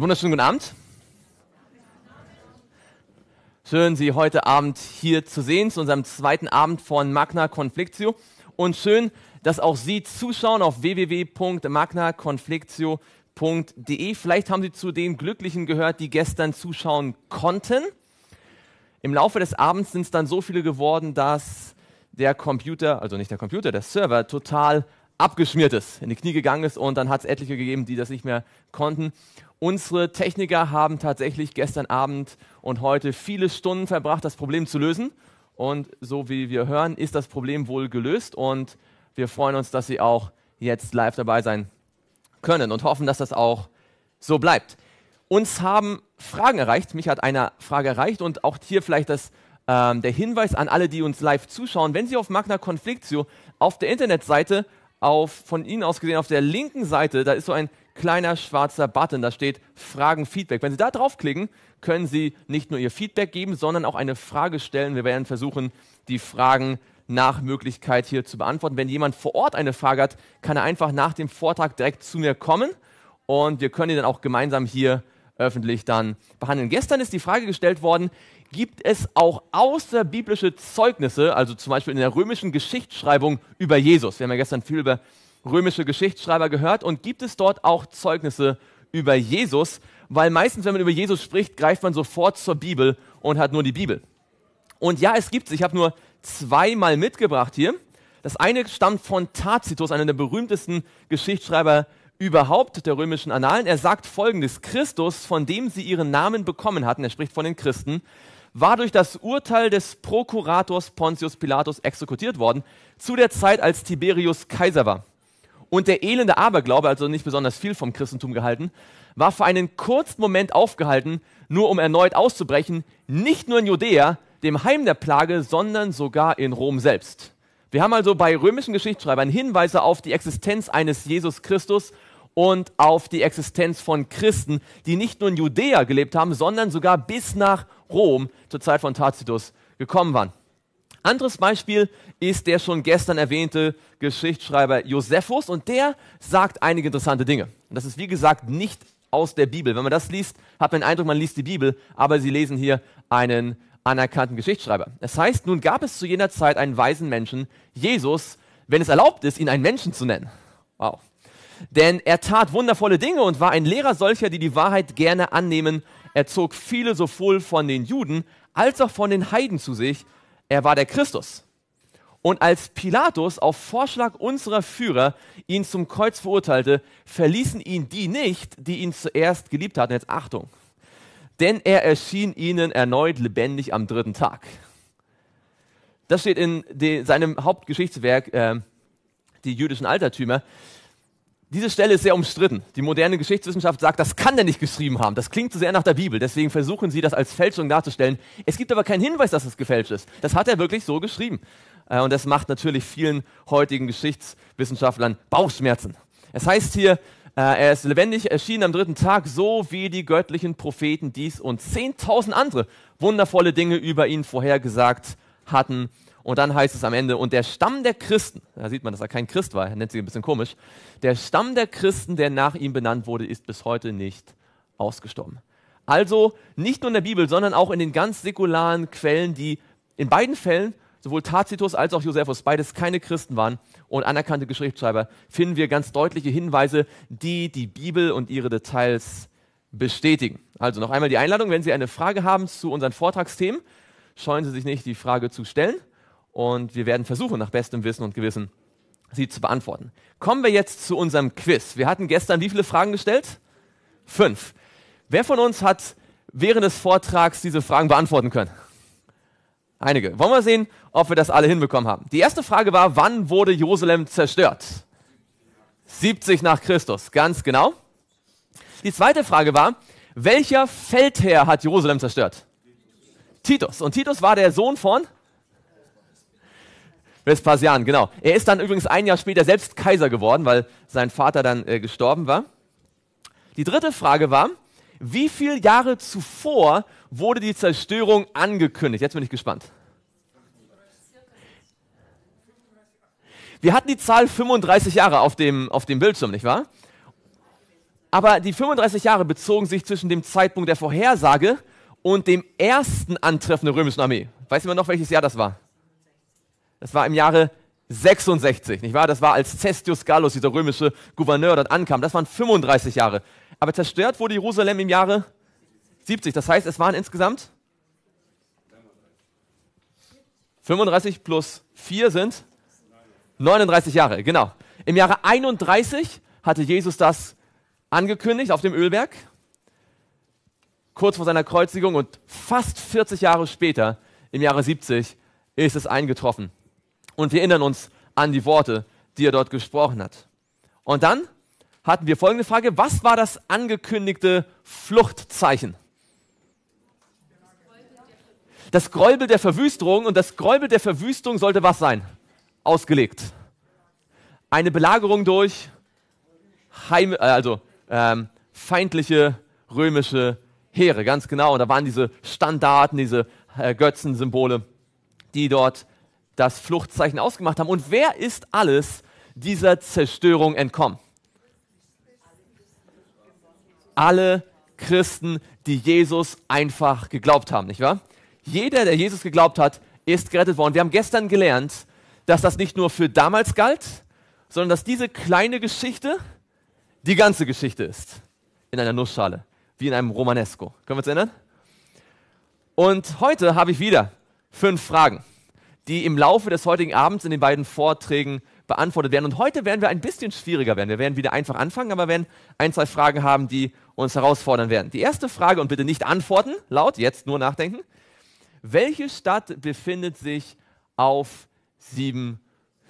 Einen wunderschönen guten Abend. Schön, Sie heute Abend hier zu sehen, zu unserem zweiten Abend von Magna Conflictio. Und schön, dass auch Sie zuschauen auf www.magnaconflictio.de. Vielleicht haben Sie zu den Glücklichen gehört, die gestern zuschauen konnten. Im Laufe des Abends sind es dann so viele geworden, dass der Computer, also nicht der Computer, der Server total abgeschmiert ist, in die Knie gegangen ist und dann hat es etliche gegeben, die das nicht mehr konnten. Unsere Techniker haben tatsächlich gestern Abend und heute viele Stunden verbracht, das Problem zu lösen. Und so wie wir hören, ist das Problem wohl gelöst. Und wir freuen uns, dass Sie auch jetzt live dabei sein können und hoffen, dass das auch so bleibt. Uns haben Fragen erreicht. Mich hat eine Frage erreicht und auch hier vielleicht das, äh, der Hinweis an alle, die uns live zuschauen. Wenn Sie auf Magna Conflictio auf der Internetseite auf, von Ihnen aus gesehen auf der linken Seite, da ist so ein kleiner schwarzer Button, da steht Fragen, Feedback. Wenn Sie da draufklicken, können Sie nicht nur Ihr Feedback geben, sondern auch eine Frage stellen. Wir werden versuchen, die Fragen nach Möglichkeit hier zu beantworten. Wenn jemand vor Ort eine Frage hat, kann er einfach nach dem Vortrag direkt zu mir kommen und wir können die dann auch gemeinsam hier öffentlich dann behandeln. Gestern ist die Frage gestellt worden, gibt es auch außerbiblische Zeugnisse, also zum Beispiel in der römischen Geschichtsschreibung über Jesus? Wir haben ja gestern viel über römische Geschichtsschreiber gehört und gibt es dort auch Zeugnisse über Jesus, weil meistens, wenn man über Jesus spricht, greift man sofort zur Bibel und hat nur die Bibel. Und ja, es gibt sie. Ich habe nur zweimal mitgebracht hier. Das eine stammt von Tacitus, einer der berühmtesten Geschichtsschreiber überhaupt der römischen Annalen. Er sagt folgendes, Christus, von dem sie ihren Namen bekommen hatten, er spricht von den Christen, war durch das Urteil des Prokurators Pontius Pilatus exekutiert worden, zu der Zeit, als Tiberius Kaiser war und der elende Aberglaube, also nicht besonders viel vom Christentum gehalten, war für einen kurzen Moment aufgehalten, nur um erneut auszubrechen, nicht nur in Judäa, dem Heim der Plage, sondern sogar in Rom selbst. Wir haben also bei römischen Geschichtsschreibern Hinweise auf die Existenz eines Jesus Christus und auf die Existenz von Christen, die nicht nur in Judäa gelebt haben, sondern sogar bis nach Rom zur Zeit von Tacitus gekommen waren. Anderes Beispiel ist der schon gestern erwähnte Geschichtsschreiber Josephus und der sagt einige interessante Dinge. Und das ist wie gesagt nicht aus der Bibel. Wenn man das liest, hat man den Eindruck, man liest die Bibel, aber sie lesen hier einen anerkannten Geschichtsschreiber. das heißt, nun gab es zu jener Zeit einen weisen Menschen, Jesus, wenn es erlaubt ist, ihn einen Menschen zu nennen. Wow. Denn er tat wundervolle Dinge und war ein Lehrer solcher, die die Wahrheit gerne annehmen. Er zog viele sowohl von den Juden als auch von den Heiden zu sich er war der Christus. Und als Pilatus auf Vorschlag unserer Führer ihn zum Kreuz verurteilte, verließen ihn die nicht, die ihn zuerst geliebt hatten. Jetzt Achtung. Denn er erschien ihnen erneut lebendig am dritten Tag. Das steht in de, seinem Hauptgeschichtswerk, äh, die jüdischen Altertümer. Diese Stelle ist sehr umstritten. Die moderne Geschichtswissenschaft sagt, das kann der nicht geschrieben haben. Das klingt zu sehr nach der Bibel. Deswegen versuchen sie, das als Fälschung darzustellen. Es gibt aber keinen Hinweis, dass es gefälscht ist. Das hat er wirklich so geschrieben. Äh, und das macht natürlich vielen heutigen Geschichtswissenschaftlern Bauchschmerzen. Es heißt hier, äh, er ist lebendig erschienen am dritten Tag, so wie die göttlichen Propheten dies und zehntausend andere wundervolle Dinge über ihn vorhergesagt hatten und dann heißt es am Ende, und der Stamm der Christen, da sieht man, dass er kein Christ war, er nennt sich ein bisschen komisch, der Stamm der Christen, der nach ihm benannt wurde, ist bis heute nicht ausgestorben. Also nicht nur in der Bibel, sondern auch in den ganz säkularen Quellen, die in beiden Fällen, sowohl Tacitus als auch Josephus, beides keine Christen waren und anerkannte Geschichtsschreiber, finden wir ganz deutliche Hinweise, die die Bibel und ihre Details bestätigen. Also noch einmal die Einladung, wenn Sie eine Frage haben zu unseren Vortragsthemen, scheuen Sie sich nicht, die Frage zu stellen und wir werden versuchen, nach bestem Wissen und Gewissen sie zu beantworten. Kommen wir jetzt zu unserem Quiz. Wir hatten gestern wie viele Fragen gestellt? Fünf. Wer von uns hat während des Vortrags diese Fragen beantworten können? Einige. Wollen wir sehen, ob wir das alle hinbekommen haben. Die erste Frage war, wann wurde Jerusalem zerstört? 70 nach Christus, ganz genau. Die zweite Frage war, welcher Feldherr hat Jerusalem zerstört? Titus. Und Titus war der Sohn von Vespasian, genau. Er ist dann übrigens ein Jahr später selbst Kaiser geworden, weil sein Vater dann äh, gestorben war. Die dritte Frage war, wie viele Jahre zuvor wurde die Zerstörung angekündigt? Jetzt bin ich gespannt. Wir hatten die Zahl 35 Jahre auf dem, auf dem Bildschirm, nicht wahr? Aber die 35 Jahre bezogen sich zwischen dem Zeitpunkt der Vorhersage und dem ersten Antreffen der römischen Armee. Weiß jemand noch, welches Jahr das war? Das war im Jahre 66, nicht wahr? Das war als Cestius Gallus, dieser römische Gouverneur, dort ankam. Das waren 35 Jahre. Aber zerstört wurde Jerusalem im Jahre 70. Das heißt, es waren insgesamt 35 plus 4 sind 39 Jahre, genau. Im Jahre 31 hatte Jesus das angekündigt auf dem Ölberg, kurz vor seiner Kreuzigung und fast 40 Jahre später, im Jahre 70, ist es eingetroffen. Und wir erinnern uns an die Worte, die er dort gesprochen hat. Und dann hatten wir folgende Frage. Was war das angekündigte Fluchtzeichen? Das Gräubel der Verwüstung. Und das Gräubel der Verwüstung sollte was sein? Ausgelegt. Eine Belagerung durch Heim, äh, also, ähm, feindliche römische Heere, ganz genau. Und da waren diese Standarten, diese äh, Götzensymbole, die dort das Fluchtzeichen ausgemacht haben. Und wer ist alles dieser Zerstörung entkommen? Alle Christen, die Jesus einfach geglaubt haben, nicht wahr? Jeder, der Jesus geglaubt hat, ist gerettet worden. Wir haben gestern gelernt, dass das nicht nur für damals galt, sondern dass diese kleine Geschichte die ganze Geschichte ist. In einer Nussschale, wie in einem Romanesco. Können wir uns erinnern? Und heute habe ich wieder fünf Fragen die im Laufe des heutigen Abends in den beiden Vorträgen beantwortet werden. Und heute werden wir ein bisschen schwieriger werden. Wir werden wieder einfach anfangen, aber werden ein, zwei Fragen haben, die uns herausfordern werden. Die erste Frage, und bitte nicht antworten, laut, jetzt nur nachdenken. Welche Stadt befindet sich auf sieben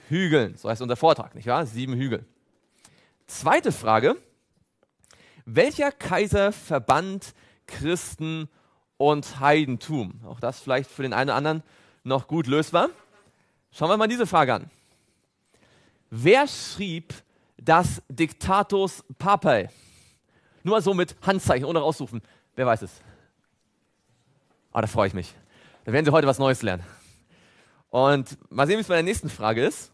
Hügeln? So heißt unser Vortrag, nicht wahr? Sieben Hügel. Zweite Frage. Welcher Kaiser verband Christen und Heidentum? Auch das vielleicht für den einen oder anderen noch gut lösbar? Schauen wir mal diese Frage an. Wer schrieb das Diktatus Papae? Nur so mit Handzeichen, ohne raussuchen. Wer weiß es? Ah, da freue ich mich. Da werden Sie heute was Neues lernen. Und mal sehen, wie es bei der nächsten Frage ist.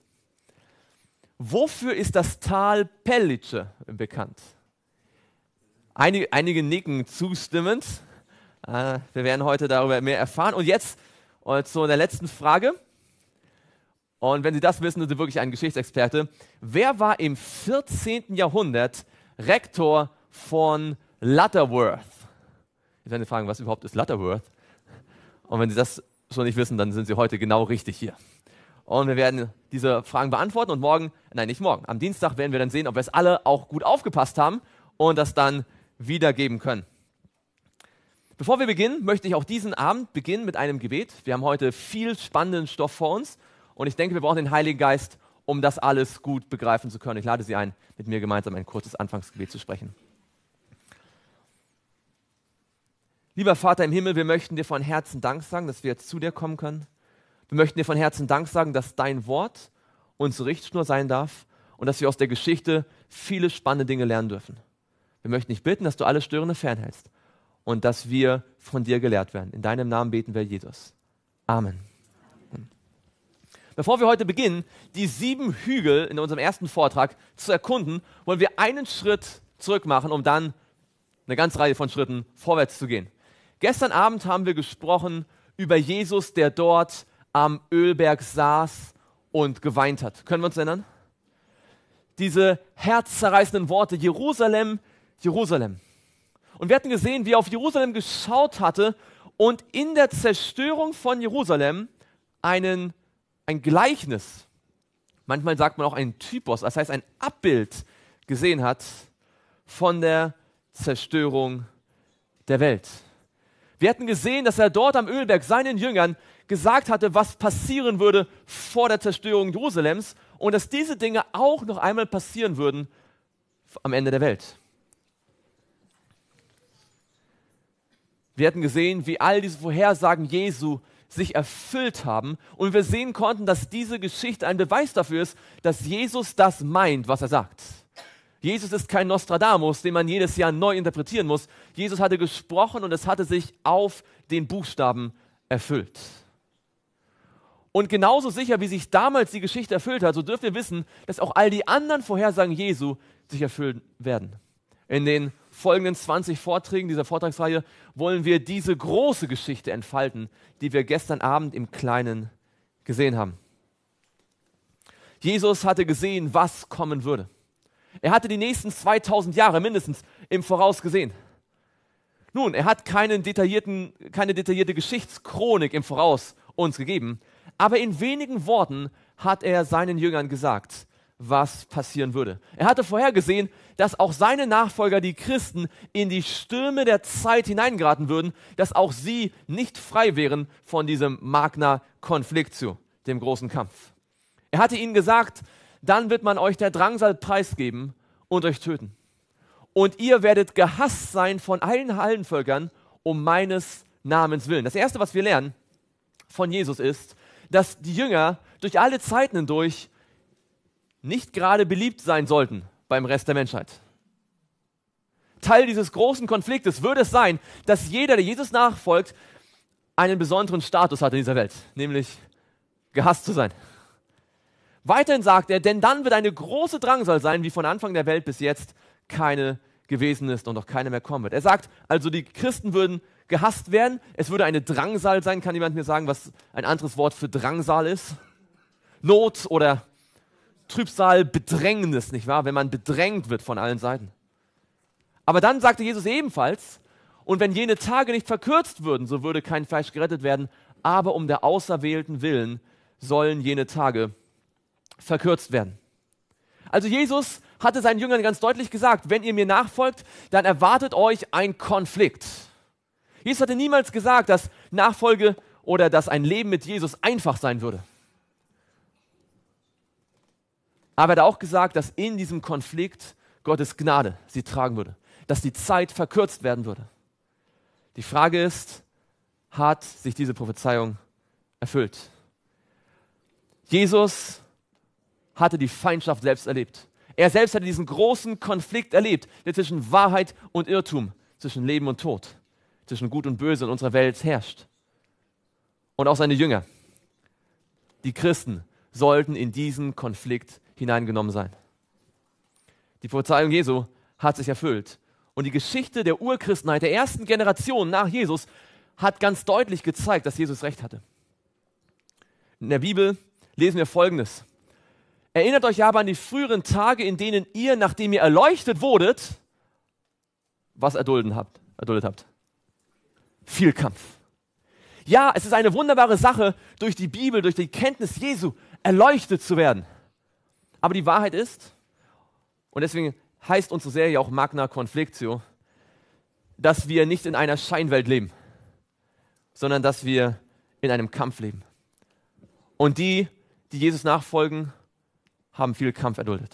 Wofür ist das Tal Pellice bekannt? Einige, einige nicken zustimmend. Äh, wir werden heute darüber mehr erfahren. Und jetzt und zu der letzten Frage. Und wenn Sie das wissen, sind Sie wirklich ein Geschichtsexperte. Wer war im 14. Jahrhundert Rektor von Lutterworth? Jetzt werden Sie fragen, was überhaupt ist Lutterworth? Und wenn Sie das schon nicht wissen, dann sind Sie heute genau richtig hier. Und wir werden diese Fragen beantworten und morgen, nein, nicht morgen, am Dienstag werden wir dann sehen, ob wir es alle auch gut aufgepasst haben und das dann wiedergeben können. Bevor wir beginnen, möchte ich auch diesen Abend beginnen mit einem Gebet. Wir haben heute viel spannenden Stoff vor uns und ich denke, wir brauchen den Heiligen Geist, um das alles gut begreifen zu können. Ich lade Sie ein, mit mir gemeinsam ein kurzes Anfangsgebet zu sprechen. Lieber Vater im Himmel, wir möchten dir von Herzen Dank sagen, dass wir jetzt zu dir kommen können. Wir möchten dir von Herzen Dank sagen, dass dein Wort unsere Richtschnur sein darf und dass wir aus der Geschichte viele spannende Dinge lernen dürfen. Wir möchten dich bitten, dass du alles Störende fernhältst und dass wir von dir gelehrt werden. In deinem Namen beten wir, Jesus. Amen. Bevor wir heute beginnen, die sieben Hügel in unserem ersten Vortrag zu erkunden, wollen wir einen Schritt zurück machen, um dann eine ganze Reihe von Schritten vorwärts zu gehen. Gestern Abend haben wir gesprochen über Jesus, der dort am Ölberg saß und geweint hat. Können wir uns erinnern? Diese herzzerreißenden Worte, Jerusalem, Jerusalem. Und wir hatten gesehen, wie er auf Jerusalem geschaut hatte und in der Zerstörung von Jerusalem einen, ein Gleichnis, manchmal sagt man auch einen Typos, das heißt ein Abbild gesehen hat von der Zerstörung der Welt. Wir hatten gesehen, dass er dort am Ölberg seinen Jüngern gesagt hatte, was passieren würde vor der Zerstörung Jerusalems und dass diese Dinge auch noch einmal passieren würden am Ende der Welt. Wir hatten gesehen, wie all diese Vorhersagen Jesu sich erfüllt haben und wir sehen konnten, dass diese Geschichte ein Beweis dafür ist, dass Jesus das meint, was er sagt. Jesus ist kein Nostradamus, den man jedes Jahr neu interpretieren muss. Jesus hatte gesprochen und es hatte sich auf den Buchstaben erfüllt. Und genauso sicher, wie sich damals die Geschichte erfüllt hat, so dürfen wir wissen, dass auch all die anderen Vorhersagen Jesu sich erfüllen werden. In den folgenden 20 Vorträgen dieser Vortragsreihe wollen wir diese große Geschichte entfalten, die wir gestern Abend im Kleinen gesehen haben. Jesus hatte gesehen, was kommen würde. Er hatte die nächsten 2000 Jahre mindestens im Voraus gesehen. Nun, er hat keine detaillierte Geschichtschronik im Voraus uns gegeben, aber in wenigen Worten hat er seinen Jüngern gesagt, was passieren würde. Er hatte vorhergesehen, dass auch seine Nachfolger, die Christen, in die Stürme der Zeit hineingeraten würden, dass auch sie nicht frei wären von diesem Magna Conflictio, dem großen Kampf. Er hatte ihnen gesagt, dann wird man euch der Drangsal preisgeben und euch töten. Und ihr werdet gehasst sein von allen allen Völkern um meines Namens willen. Das erste, was wir lernen von Jesus ist, dass die Jünger durch alle Zeiten hindurch nicht gerade beliebt sein sollten beim Rest der Menschheit. Teil dieses großen Konfliktes würde es sein, dass jeder, der Jesus nachfolgt, einen besonderen Status hat in dieser Welt, nämlich gehasst zu sein. Weiterhin sagt er, denn dann wird eine große Drangsal sein, wie von Anfang der Welt bis jetzt keine gewesen ist und auch keine mehr kommen wird. Er sagt also, die Christen würden gehasst werden, es würde eine Drangsal sein. Kann jemand mir sagen, was ein anderes Wort für Drangsal ist? Not oder Trübsal Bedrängnis, nicht wahr? Wenn man bedrängt wird von allen Seiten. Aber dann sagte Jesus ebenfalls, und wenn jene Tage nicht verkürzt würden, so würde kein Fleisch gerettet werden, aber um der Auserwählten willen sollen jene Tage verkürzt werden. Also Jesus hatte seinen Jüngern ganz deutlich gesagt, wenn ihr mir nachfolgt, dann erwartet euch ein Konflikt. Jesus hatte niemals gesagt, dass Nachfolge oder dass ein Leben mit Jesus einfach sein würde. Aber er hat auch gesagt, dass in diesem Konflikt Gottes Gnade sie tragen würde, dass die Zeit verkürzt werden würde. Die Frage ist, hat sich diese Prophezeiung erfüllt? Jesus hatte die Feindschaft selbst erlebt. Er selbst hatte diesen großen Konflikt erlebt, der zwischen Wahrheit und Irrtum, zwischen Leben und Tod, zwischen Gut und Böse in unserer Welt herrscht. Und auch seine Jünger, die Christen, sollten in diesen Konflikt hineingenommen sein. Die Prophezeiung Jesu hat sich erfüllt. Und die Geschichte der Urchristenheit, der ersten Generation nach Jesus, hat ganz deutlich gezeigt, dass Jesus recht hatte. In der Bibel lesen wir Folgendes. Erinnert euch aber an die früheren Tage, in denen ihr, nachdem ihr erleuchtet wurdet, was erdulden habt, erduldet habt. Viel Kampf. Ja, es ist eine wunderbare Sache, durch die Bibel, durch die Kenntnis Jesu erleuchtet zu werden. Aber die Wahrheit ist, und deswegen heißt unsere Serie auch Magna Conflictio, dass wir nicht in einer Scheinwelt leben, sondern dass wir in einem Kampf leben. Und die, die Jesus nachfolgen, haben viel Kampf erduldet.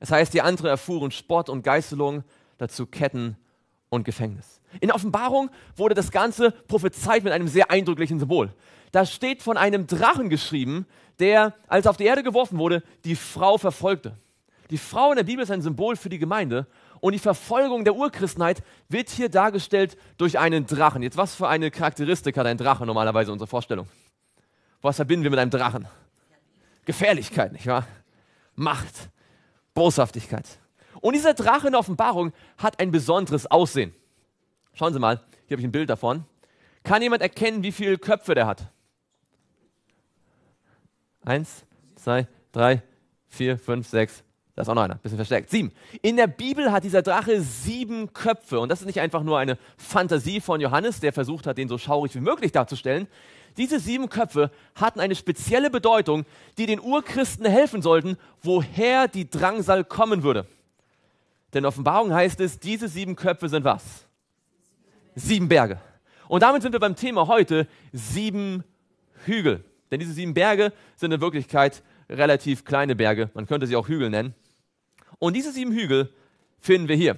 Es das heißt, die anderen erfuhren Spott und Geißelung, dazu Ketten und Gefängnis. In Offenbarung wurde das Ganze prophezeit mit einem sehr eindrücklichen Symbol da steht von einem Drachen geschrieben, der, als er auf die Erde geworfen wurde, die Frau verfolgte. Die Frau in der Bibel ist ein Symbol für die Gemeinde und die Verfolgung der Urchristenheit wird hier dargestellt durch einen Drachen. Jetzt, was für eine Charakteristik hat ein Drache normalerweise in unserer Vorstellung? Was verbinden wir mit einem Drachen? Gefährlichkeit, nicht wahr? Macht, Boshaftigkeit. Und dieser Drache in der Offenbarung hat ein besonderes Aussehen. Schauen Sie mal, hier habe ich ein Bild davon. Kann jemand erkennen, wie viele Köpfe der hat? Eins, zwei, drei, vier, fünf, sechs. Da ist auch noch einer, bisschen versteckt. Sieben. In der Bibel hat dieser Drache sieben Köpfe. Und das ist nicht einfach nur eine Fantasie von Johannes, der versucht hat, den so schaurig wie möglich darzustellen. Diese sieben Köpfe hatten eine spezielle Bedeutung, die den Urchristen helfen sollten, woher die Drangsal kommen würde. Denn in Offenbarung heißt es, diese sieben Köpfe sind was? Sieben Berge. Und damit sind wir beim Thema heute, sieben Hügel. Denn diese sieben Berge sind in Wirklichkeit relativ kleine Berge. Man könnte sie auch Hügel nennen. Und diese sieben Hügel finden wir hier.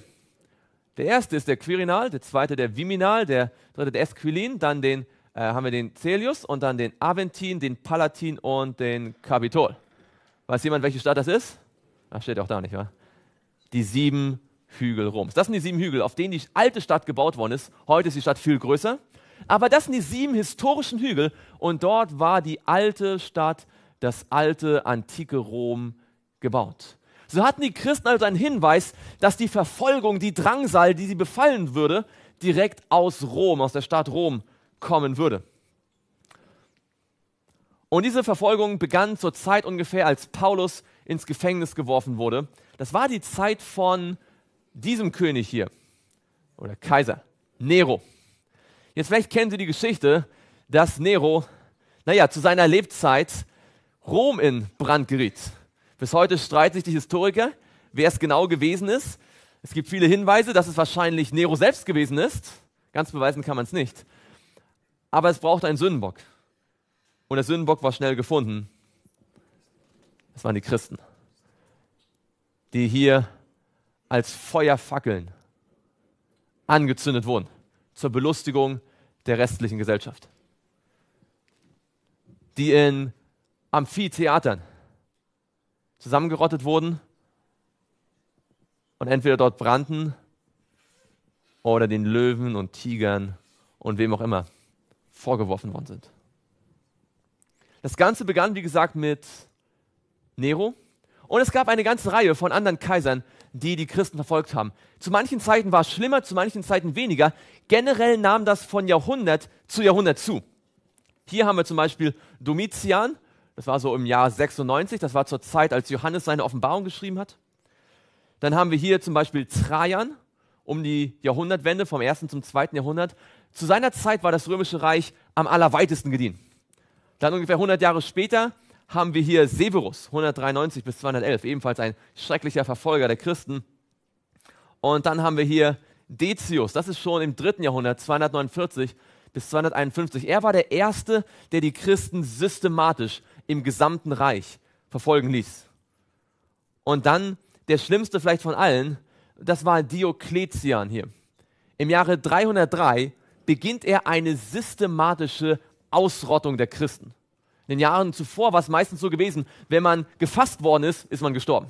Der erste ist der Quirinal, der zweite der Viminal, der dritte der Esquilin, dann den, äh, haben wir den Celius und dann den Aventin, den Palatin und den Kapitol. Weiß jemand, welche Stadt das ist? Das steht auch da nicht, wahr? Die sieben Hügel Roms. Das sind die sieben Hügel, auf denen die alte Stadt gebaut worden ist. Heute ist die Stadt viel größer. Aber das sind die sieben historischen Hügel und dort war die alte Stadt, das alte antike Rom gebaut. So hatten die Christen also einen Hinweis, dass die Verfolgung, die Drangsal, die sie befallen würde, direkt aus Rom, aus der Stadt Rom kommen würde. Und diese Verfolgung begann zur Zeit ungefähr, als Paulus ins Gefängnis geworfen wurde. Das war die Zeit von diesem König hier, oder Kaiser, Nero. Jetzt vielleicht kennen Sie die Geschichte, dass Nero, naja, zu seiner Lebzeit Rom in Brand geriet. Bis heute streiten sich die Historiker, wer es genau gewesen ist. Es gibt viele Hinweise, dass es wahrscheinlich Nero selbst gewesen ist. Ganz beweisen kann man es nicht. Aber es braucht einen Sündenbock. Und der Sündenbock war schnell gefunden. Es waren die Christen, die hier als Feuerfackeln angezündet wurden zur Belustigung der restlichen Gesellschaft. Die in Amphitheatern zusammengerottet wurden und entweder dort brannten oder den Löwen und Tigern und wem auch immer vorgeworfen worden sind. Das Ganze begann, wie gesagt, mit Nero und es gab eine ganze Reihe von anderen Kaisern, die die Christen verfolgt haben. Zu manchen Zeiten war es schlimmer, zu manchen Zeiten weniger. Generell nahm das von Jahrhundert zu Jahrhundert zu. Hier haben wir zum Beispiel Domitian, das war so im Jahr 96, das war zur Zeit, als Johannes seine Offenbarung geschrieben hat. Dann haben wir hier zum Beispiel Trajan um die Jahrhundertwende vom 1. zum 2. Jahrhundert. Zu seiner Zeit war das römische Reich am allerweitesten gediehen. Dann ungefähr 100 Jahre später haben wir hier Severus, 193 bis 211, ebenfalls ein schrecklicher Verfolger der Christen. Und dann haben wir hier Decius, das ist schon im dritten Jahrhundert, 249 bis 251. Er war der Erste, der die Christen systematisch im gesamten Reich verfolgen ließ. Und dann der schlimmste vielleicht von allen, das war Diokletian hier. Im Jahre 303 beginnt er eine systematische Ausrottung der Christen. In den Jahren zuvor war es meistens so gewesen, wenn man gefasst worden ist, ist man gestorben.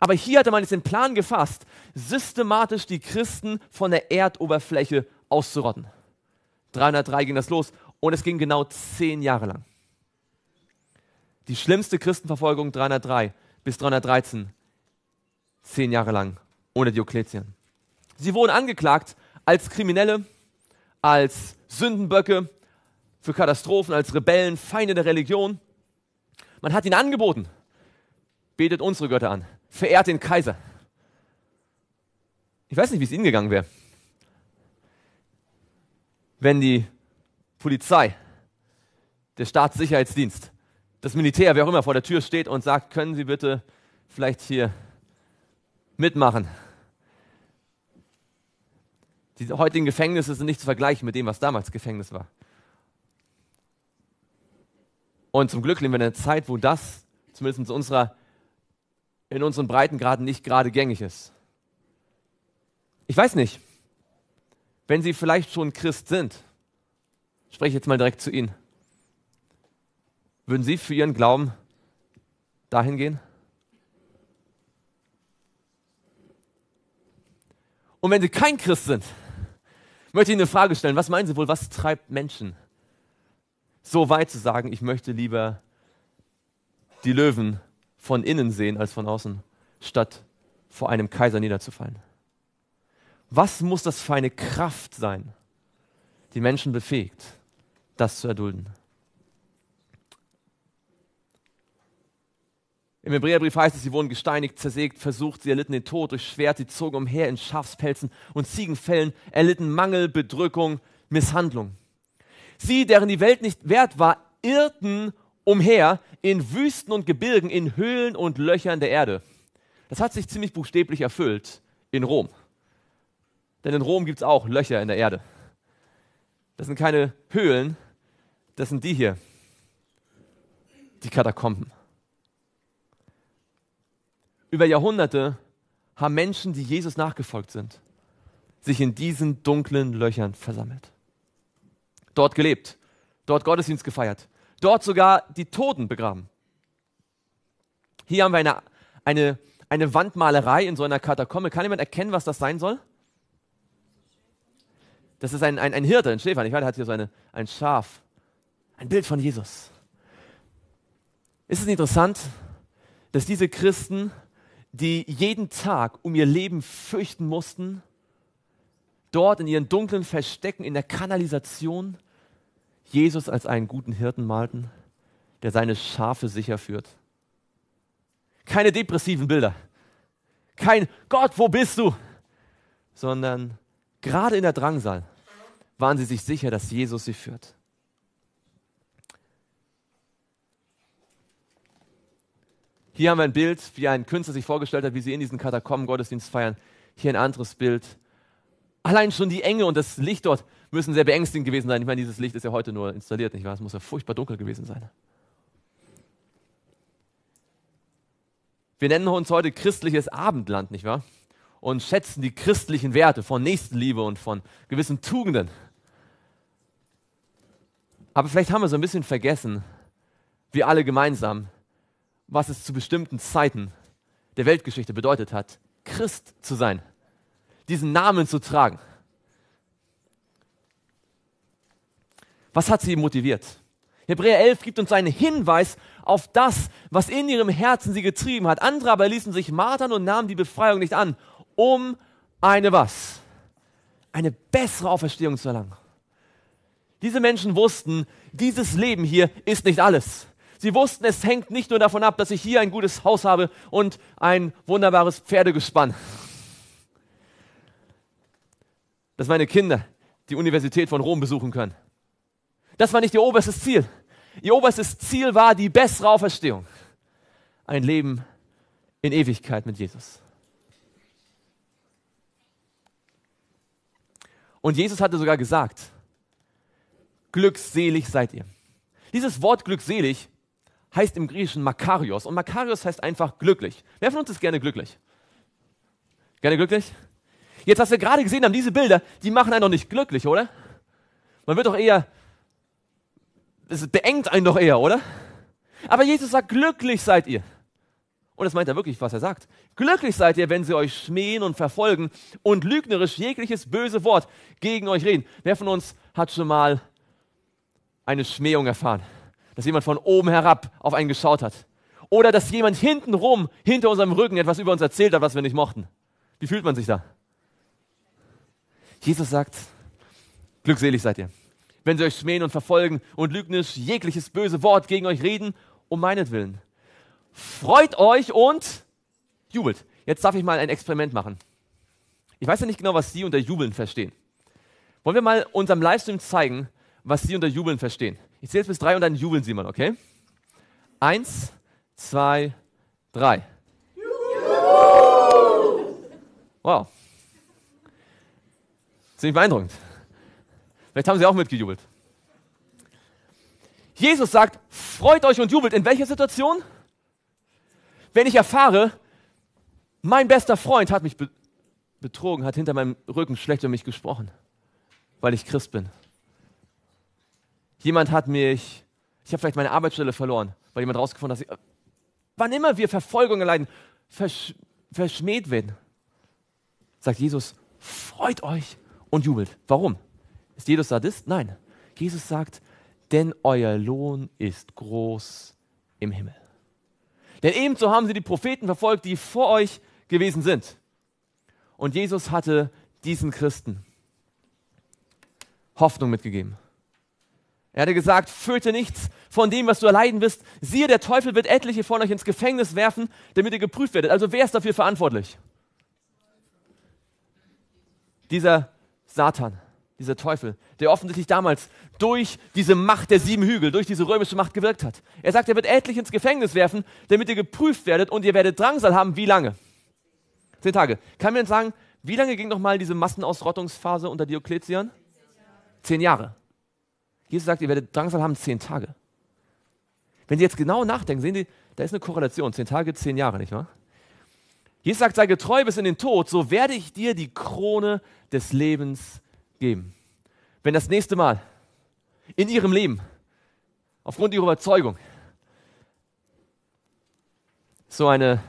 Aber hier hatte man jetzt den Plan gefasst, systematisch die Christen von der Erdoberfläche auszurotten. 303 ging das los und es ging genau zehn Jahre lang. Die schlimmste Christenverfolgung 303 bis 313, zehn Jahre lang ohne Diokletian. Sie wurden angeklagt als Kriminelle, als Sündenböcke, für Katastrophen, als Rebellen, Feinde der Religion. Man hat ihn angeboten. Betet unsere Götter an. Verehrt den Kaiser. Ich weiß nicht, wie es ihnen gegangen wäre. Wenn die Polizei, der Staatssicherheitsdienst, das Militär, wer auch immer vor der Tür steht und sagt, können Sie bitte vielleicht hier mitmachen. Die heutigen Gefängnisse sind nicht zu vergleichen mit dem, was damals Gefängnis war. Und zum Glück leben wir in einer Zeit, wo das zumindest in, unserer, in unseren Breitengraden nicht gerade gängig ist. Ich weiß nicht, wenn Sie vielleicht schon Christ sind, spreche ich jetzt mal direkt zu Ihnen, würden Sie für Ihren Glauben dahin gehen? Und wenn Sie kein Christ sind, möchte ich Ihnen eine Frage stellen. Was meinen Sie wohl, was treibt Menschen? so weit zu sagen, ich möchte lieber die Löwen von innen sehen als von außen, statt vor einem Kaiser niederzufallen. Was muss das für eine Kraft sein, die Menschen befähigt, das zu erdulden? Im Hebräerbrief heißt es, sie wurden gesteinigt, zersägt, versucht, sie erlitten den Tod durch Schwert, sie zogen umher in Schafspelzen und Ziegenfällen, erlitten Mangel, Bedrückung, Misshandlung. Sie, deren die Welt nicht wert war, irrten umher in Wüsten und Gebirgen, in Höhlen und Löchern der Erde. Das hat sich ziemlich buchstäblich erfüllt in Rom. Denn in Rom gibt es auch Löcher in der Erde. Das sind keine Höhlen, das sind die hier, die Katakomben. Über Jahrhunderte haben Menschen, die Jesus nachgefolgt sind, sich in diesen dunklen Löchern versammelt dort gelebt, dort Gottesdienst gefeiert, dort sogar die Toten begraben. Hier haben wir eine, eine, eine Wandmalerei in so einer Katakombe. Kann jemand erkennen, was das sein soll? Das ist ein, ein, ein Hirte, ein Schäfer, Ich wahr? Der hat hier so eine, ein Schaf. Ein Bild von Jesus. Ist es interessant, dass diese Christen, die jeden Tag um ihr Leben fürchten mussten, dort in ihren dunklen Verstecken in der Kanalisation Jesus als einen guten Hirten malten, der seine Schafe sicher führt. Keine depressiven Bilder, kein Gott, wo bist du? Sondern gerade in der Drangsal waren sie sich sicher, dass Jesus sie führt. Hier haben wir ein Bild, wie ein Künstler sich vorgestellt hat, wie sie in diesen Katakomben Gottesdienst feiern. Hier ein anderes Bild, Allein schon die Enge und das Licht dort müssen sehr beängstigend gewesen sein. Ich meine, dieses Licht ist ja heute nur installiert, nicht wahr? Es muss ja furchtbar dunkel gewesen sein. Wir nennen uns heute christliches Abendland, nicht wahr? Und schätzen die christlichen Werte von Nächstenliebe und von gewissen Tugenden. Aber vielleicht haben wir so ein bisschen vergessen, wir alle gemeinsam, was es zu bestimmten Zeiten der Weltgeschichte bedeutet hat, Christ zu sein diesen Namen zu tragen. Was hat sie motiviert? Hebräer 11 gibt uns einen Hinweis auf das, was in ihrem Herzen sie getrieben hat. Andere aber ließen sich martern und nahmen die Befreiung nicht an, um eine was? Eine bessere Auferstehung zu erlangen. Diese Menschen wussten, dieses Leben hier ist nicht alles. Sie wussten, es hängt nicht nur davon ab, dass ich hier ein gutes Haus habe und ein wunderbares Pferdegespann dass meine Kinder die Universität von Rom besuchen können. Das war nicht ihr oberstes Ziel. Ihr oberstes Ziel war die bessere Auferstehung. Ein Leben in Ewigkeit mit Jesus. Und Jesus hatte sogar gesagt, glückselig seid ihr. Dieses Wort glückselig heißt im Griechischen Makarios und Makarios heißt einfach glücklich. Wer von uns ist gerne glücklich? Gerne glücklich? Jetzt, was wir gerade gesehen haben, diese Bilder, die machen einen doch nicht glücklich, oder? Man wird doch eher, es beengt einen doch eher, oder? Aber Jesus sagt, glücklich seid ihr. Und das meint er wirklich, was er sagt. Glücklich seid ihr, wenn sie euch schmähen und verfolgen und lügnerisch jegliches böse Wort gegen euch reden. Wer von uns hat schon mal eine Schmähung erfahren? Dass jemand von oben herab auf einen geschaut hat. Oder dass jemand hintenrum, hinter unserem Rücken etwas über uns erzählt hat, was wir nicht mochten. Wie fühlt man sich da? Jesus sagt, glückselig seid ihr, wenn sie euch schmähen und verfolgen und lügnisch jegliches böse Wort gegen euch reden, um meinetwillen. Freut euch und jubelt. Jetzt darf ich mal ein Experiment machen. Ich weiß ja nicht genau, was Sie unter Jubeln verstehen. Wollen wir mal unserem Livestream zeigen, was Sie unter Jubeln verstehen? Ich zähle jetzt bis drei und dann jubeln Sie mal, okay? Eins, zwei, drei. Wow. Ziemlich beeindruckend. Vielleicht haben sie auch mitgejubelt. Jesus sagt, freut euch und jubelt. In welcher Situation? Wenn ich erfahre, mein bester Freund hat mich be betrogen, hat hinter meinem Rücken schlecht über mich gesprochen, weil ich Christ bin. Jemand hat mich, ich habe vielleicht meine Arbeitsstelle verloren, weil jemand rausgefunden hat, dass ich, wann immer wir Verfolgung erleiden, versch verschmäht werden, sagt Jesus, freut euch und jubelt. Warum? Ist Jesus Sadist? Nein. Jesus sagt, denn euer Lohn ist groß im Himmel. Denn ebenso haben sie die Propheten verfolgt, die vor euch gewesen sind. Und Jesus hatte diesen Christen Hoffnung mitgegeben. Er hatte gesagt, fürchte nichts von dem, was du erleiden wirst. Siehe, der Teufel wird etliche von euch ins Gefängnis werfen, damit ihr geprüft werdet. Also wer ist dafür verantwortlich? Dieser Satan, dieser Teufel, der offensichtlich damals durch diese Macht der sieben Hügel, durch diese römische Macht gewirkt hat. Er sagt, er wird etlich ins Gefängnis werfen, damit ihr geprüft werdet und ihr werdet Drangsal haben. Wie lange? Zehn Tage. Kann mir sagen, wie lange ging nochmal diese Massenausrottungsphase unter Diokletian? Zehn Jahre. Jesus sagt, ihr werdet Drangsal haben zehn Tage. Wenn Sie jetzt genau nachdenken, sehen Sie, da ist eine Korrelation. Zehn Tage, zehn Jahre, nicht wahr? Jesus sagt, sei getreu bis in den Tod, so werde ich dir die Krone des Lebens geben. Wenn das nächste Mal in ihrem Leben, aufgrund ihrer Überzeugung, so eine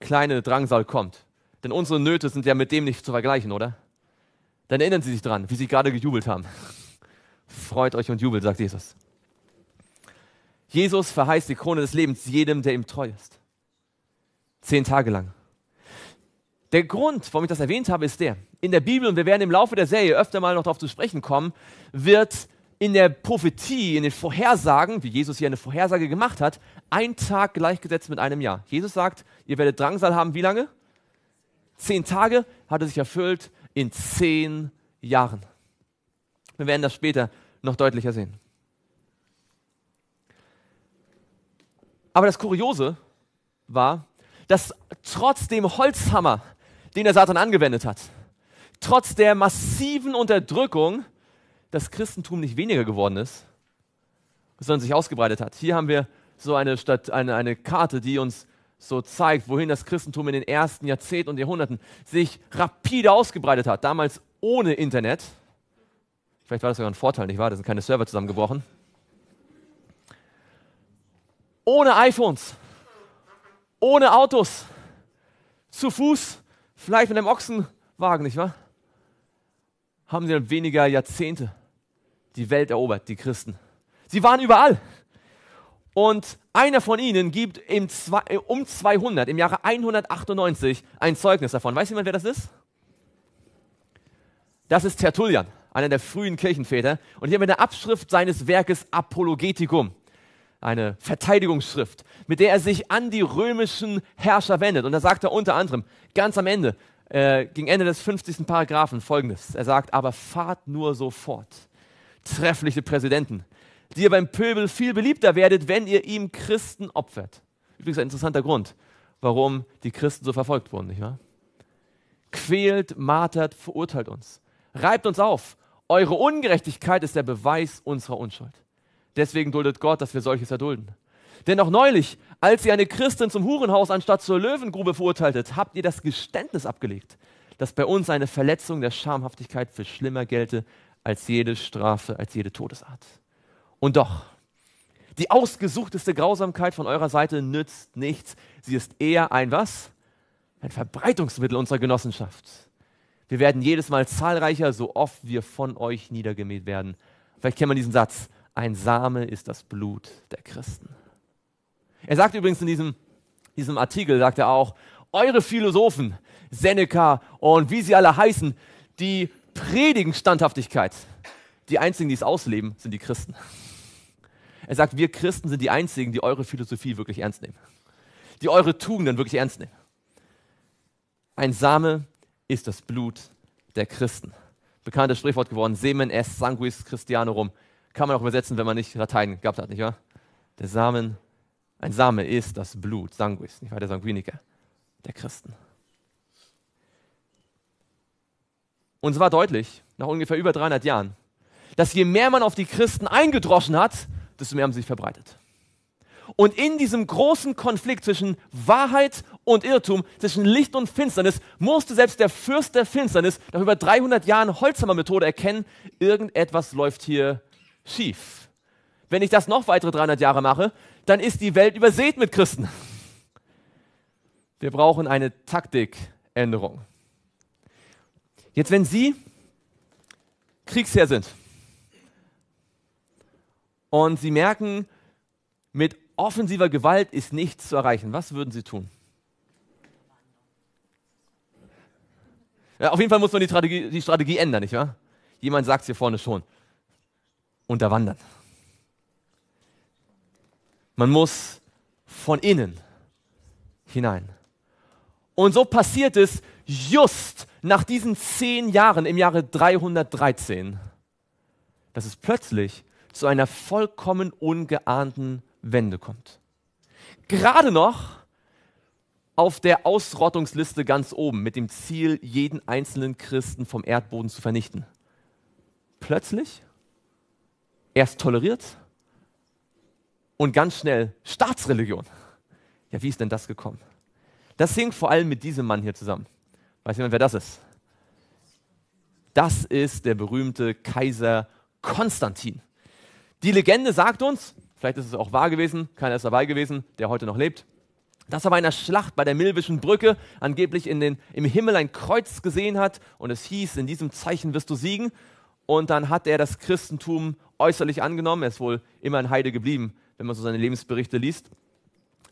kleine Drangsal kommt, denn unsere Nöte sind ja mit dem nicht zu vergleichen, oder? Dann erinnern Sie sich dran, wie Sie gerade gejubelt haben. Freut euch und jubelt, sagt Jesus. Jesus verheißt die Krone des Lebens jedem, der ihm treu ist. Zehn Tage lang. Der Grund, warum ich das erwähnt habe, ist der. In der Bibel, und wir werden im Laufe der Serie öfter mal noch darauf zu sprechen kommen, wird in der Prophetie, in den Vorhersagen, wie Jesus hier eine Vorhersage gemacht hat, ein Tag gleichgesetzt mit einem Jahr. Jesus sagt, ihr werdet Drangsal haben, wie lange? Zehn Tage hat er sich erfüllt in zehn Jahren. Wir werden das später noch deutlicher sehen. Aber das Kuriose war, dass trotz dem Holzhammer den der Satan angewendet hat. Trotz der massiven Unterdrückung, dass Christentum nicht weniger geworden ist, sondern sich ausgebreitet hat. Hier haben wir so eine, Stadt, eine, eine Karte, die uns so zeigt, wohin das Christentum in den ersten Jahrzehnten und Jahrhunderten sich rapide ausgebreitet hat. Damals ohne Internet. Vielleicht war das sogar ein Vorteil, nicht wahr? Da sind keine Server zusammengebrochen. Ohne iPhones, ohne Autos, zu Fuß, Vielleicht mit einem Ochsenwagen, nicht wahr? Haben sie in weniger Jahrzehnte die Welt erobert, die Christen. Sie waren überall. Und einer von ihnen gibt im zwei, äh, um 200, im Jahre 198, ein Zeugnis davon. Weiß jemand, wer das ist? Das ist Tertullian, einer der frühen Kirchenväter. Und hier mit der Abschrift seines Werkes Apologeticum eine Verteidigungsschrift, mit der er sich an die römischen Herrscher wendet. Und da sagt er unter anderem ganz am Ende, äh, gegen Ende des 50. Paragraphen folgendes. Er sagt, aber fahrt nur sofort, treffliche Präsidenten, die ihr beim Pöbel viel beliebter werdet, wenn ihr ihm Christen opfert. Übrigens ein interessanter Grund, warum die Christen so verfolgt wurden, nicht wahr? Quält, martert, verurteilt uns, reibt uns auf. Eure Ungerechtigkeit ist der Beweis unserer Unschuld. Deswegen duldet Gott, dass wir solches erdulden. Denn auch neulich, als ihr eine Christin zum Hurenhaus anstatt zur Löwengrube verurteiltet, habt ihr das Geständnis abgelegt, dass bei uns eine Verletzung der Schamhaftigkeit für schlimmer gelte als jede Strafe, als jede Todesart. Und doch, die ausgesuchteste Grausamkeit von eurer Seite nützt nichts. Sie ist eher ein was? Ein Verbreitungsmittel unserer Genossenschaft. Wir werden jedes Mal zahlreicher, so oft wir von euch niedergemäht werden. Vielleicht kennt man diesen Satz ein Same ist das Blut der Christen. Er sagt übrigens in diesem, diesem Artikel, sagt er auch, eure Philosophen, Seneca und wie sie alle heißen, die predigen Standhaftigkeit. Die einzigen, die es ausleben, sind die Christen. Er sagt, wir Christen sind die einzigen, die eure Philosophie wirklich ernst nehmen, die eure Tugenden wirklich ernst nehmen. Ein Same ist das Blut der Christen. Bekanntes Sprichwort geworden, Semen est sanguis Christianorum kann man auch übersetzen, wenn man nicht Latein gehabt hat, nicht wahr? Der Samen, ein Same ist das Blut, Sanguis, nicht wahr? Der Sanguiniker, der Christen. Und es war deutlich, nach ungefähr über 300 Jahren, dass je mehr man auf die Christen eingedroschen hat, desto mehr haben sie sich verbreitet. Und in diesem großen Konflikt zwischen Wahrheit und Irrtum, zwischen Licht und Finsternis, musste selbst der Fürst der Finsternis nach über 300 Jahren Holzhammermethode erkennen, irgendetwas läuft hier schief. Wenn ich das noch weitere 300 Jahre mache, dann ist die Welt übersät mit Christen. Wir brauchen eine Taktikänderung. Jetzt, wenn Sie Kriegsherr sind und Sie merken, mit offensiver Gewalt ist nichts zu erreichen, was würden Sie tun? Ja, auf jeden Fall muss man die Strategie, die Strategie ändern, nicht wahr? Jemand sagt es hier vorne schon unterwandern. Man muss von innen hinein. Und so passiert es just nach diesen zehn Jahren im Jahre 313, dass es plötzlich zu einer vollkommen ungeahnten Wende kommt. Gerade noch auf der Ausrottungsliste ganz oben mit dem Ziel, jeden einzelnen Christen vom Erdboden zu vernichten. Plötzlich erst toleriert und ganz schnell Staatsreligion. Ja, wie ist denn das gekommen? Das hing vor allem mit diesem Mann hier zusammen. Weiß jemand, wer das ist? Das ist der berühmte Kaiser Konstantin. Die Legende sagt uns, vielleicht ist es auch wahr gewesen, keiner ist dabei gewesen, der heute noch lebt, dass er bei einer Schlacht bei der Milwischen Brücke angeblich in den, im Himmel ein Kreuz gesehen hat und es hieß, in diesem Zeichen wirst du siegen. Und dann hat er das Christentum äußerlich angenommen. Er ist wohl immer ein Heide geblieben, wenn man so seine Lebensberichte liest.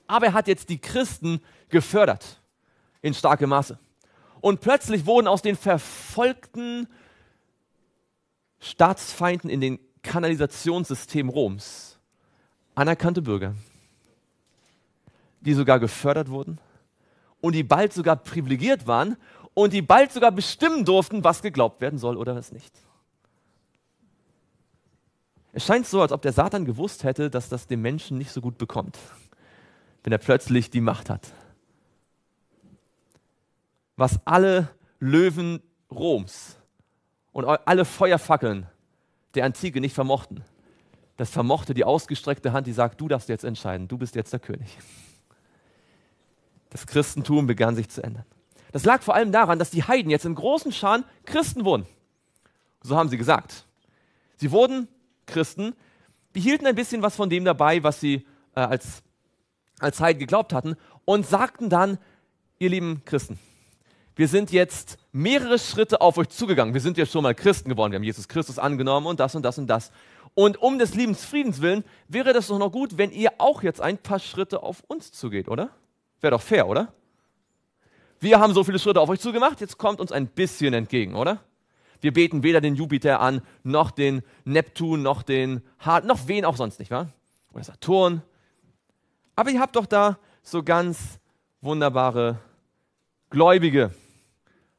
Aber er hat jetzt die Christen gefördert in starkem Maße. Und plötzlich wurden aus den verfolgten Staatsfeinden in den Kanalisationssystem Roms anerkannte Bürger, die sogar gefördert wurden und die bald sogar privilegiert waren und die bald sogar bestimmen durften, was geglaubt werden soll oder was nicht. Es scheint so, als ob der Satan gewusst hätte, dass das dem Menschen nicht so gut bekommt, wenn er plötzlich die Macht hat. Was alle Löwen Roms und alle Feuerfackeln der Antike nicht vermochten, das vermochte die ausgestreckte Hand, die sagt, du darfst jetzt entscheiden, du bist jetzt der König. Das Christentum begann sich zu ändern. Das lag vor allem daran, dass die Heiden jetzt im großen Scharen Christen wurden. So haben sie gesagt. Sie wurden Christen, behielten ein bisschen was von dem dabei, was sie äh, als, als Heiden geglaubt hatten und sagten dann, ihr lieben Christen, wir sind jetzt mehrere Schritte auf euch zugegangen. Wir sind ja schon mal Christen geworden. Wir haben Jesus Christus angenommen und das und das und das. Und um des lieben willen wäre das doch noch gut, wenn ihr auch jetzt ein paar Schritte auf uns zugeht, oder? Wäre doch fair, oder? Wir haben so viele Schritte auf euch zugemacht, jetzt kommt uns ein bisschen entgegen, oder? Wir beten weder den Jupiter an, noch den Neptun, noch den Hart, noch wen auch sonst nicht, wahr? Oder Saturn. Aber ihr habt doch da so ganz wunderbare Gläubige.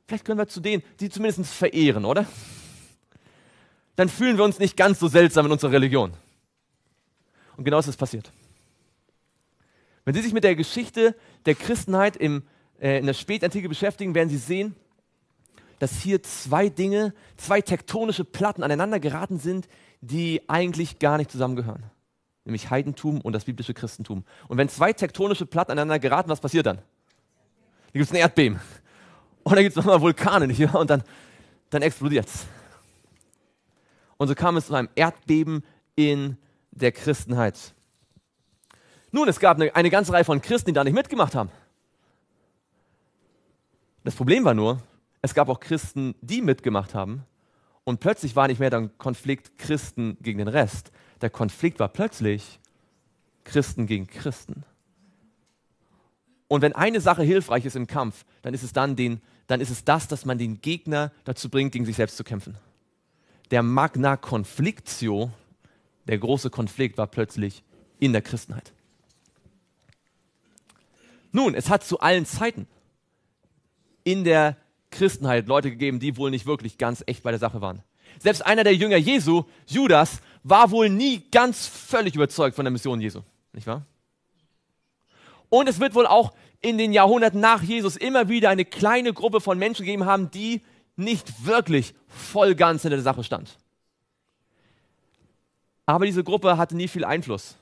Vielleicht können wir zu denen, die zumindest verehren, oder? Dann fühlen wir uns nicht ganz so seltsam in unserer Religion. Und genau ist es passiert. Wenn Sie sich mit der Geschichte der Christenheit im, äh, in der Spätantike beschäftigen, werden Sie sehen, dass hier zwei Dinge, zwei tektonische Platten aneinander geraten sind, die eigentlich gar nicht zusammengehören. Nämlich Heidentum und das biblische Christentum. Und wenn zwei tektonische Platten aneinander geraten, was passiert dann? Da gibt es ein Erdbeben. Und dann gibt es nochmal Vulkane, nicht Und dann, dann explodiert es. Und so kam es zu einem Erdbeben in der Christenheit. Nun, es gab eine, eine ganze Reihe von Christen, die da nicht mitgemacht haben. Das Problem war nur, es gab auch Christen, die mitgemacht haben. Und plötzlich war nicht mehr dann Konflikt Christen gegen den Rest. Der Konflikt war plötzlich Christen gegen Christen. Und wenn eine Sache hilfreich ist im Kampf, dann ist es dann, den, dann ist es das, dass man den Gegner dazu bringt, gegen sich selbst zu kämpfen. Der Magna Conflictio, der große Konflikt, war plötzlich in der Christenheit. Nun, es hat zu allen Zeiten in der Christenheit Leute gegeben, die wohl nicht wirklich ganz echt bei der Sache waren. Selbst einer der Jünger Jesu, Judas, war wohl nie ganz völlig überzeugt von der Mission Jesu. Nicht wahr? Und es wird wohl auch in den Jahrhunderten nach Jesus immer wieder eine kleine Gruppe von Menschen gegeben haben, die nicht wirklich voll ganz in der Sache stand. Aber diese Gruppe hatte nie viel Einfluss,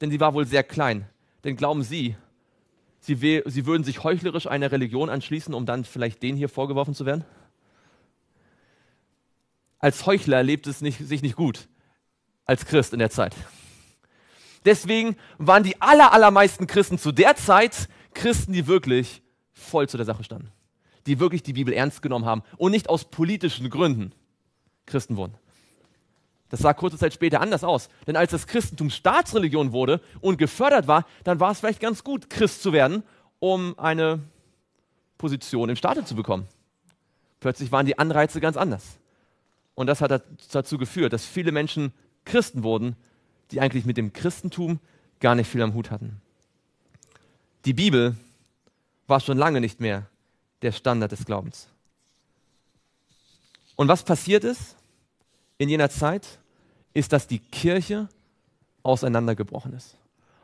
denn sie war wohl sehr klein. Denn glauben Sie, Sie, sie würden sich heuchlerisch einer Religion anschließen, um dann vielleicht denen hier vorgeworfen zu werden? Als Heuchler lebt es nicht, sich nicht gut, als Christ in der Zeit. Deswegen waren die aller, allermeisten Christen zu der Zeit Christen, die wirklich voll zu der Sache standen, die wirklich die Bibel ernst genommen haben und nicht aus politischen Gründen Christen wurden. Das sah kurze Zeit später anders aus. Denn als das Christentum Staatsreligion wurde und gefördert war, dann war es vielleicht ganz gut, Christ zu werden, um eine Position im Staate zu bekommen. Plötzlich waren die Anreize ganz anders. Und das hat dazu geführt, dass viele Menschen Christen wurden, die eigentlich mit dem Christentum gar nicht viel am Hut hatten. Die Bibel war schon lange nicht mehr der Standard des Glaubens. Und was passiert ist? in jener Zeit ist, dass die Kirche auseinandergebrochen ist.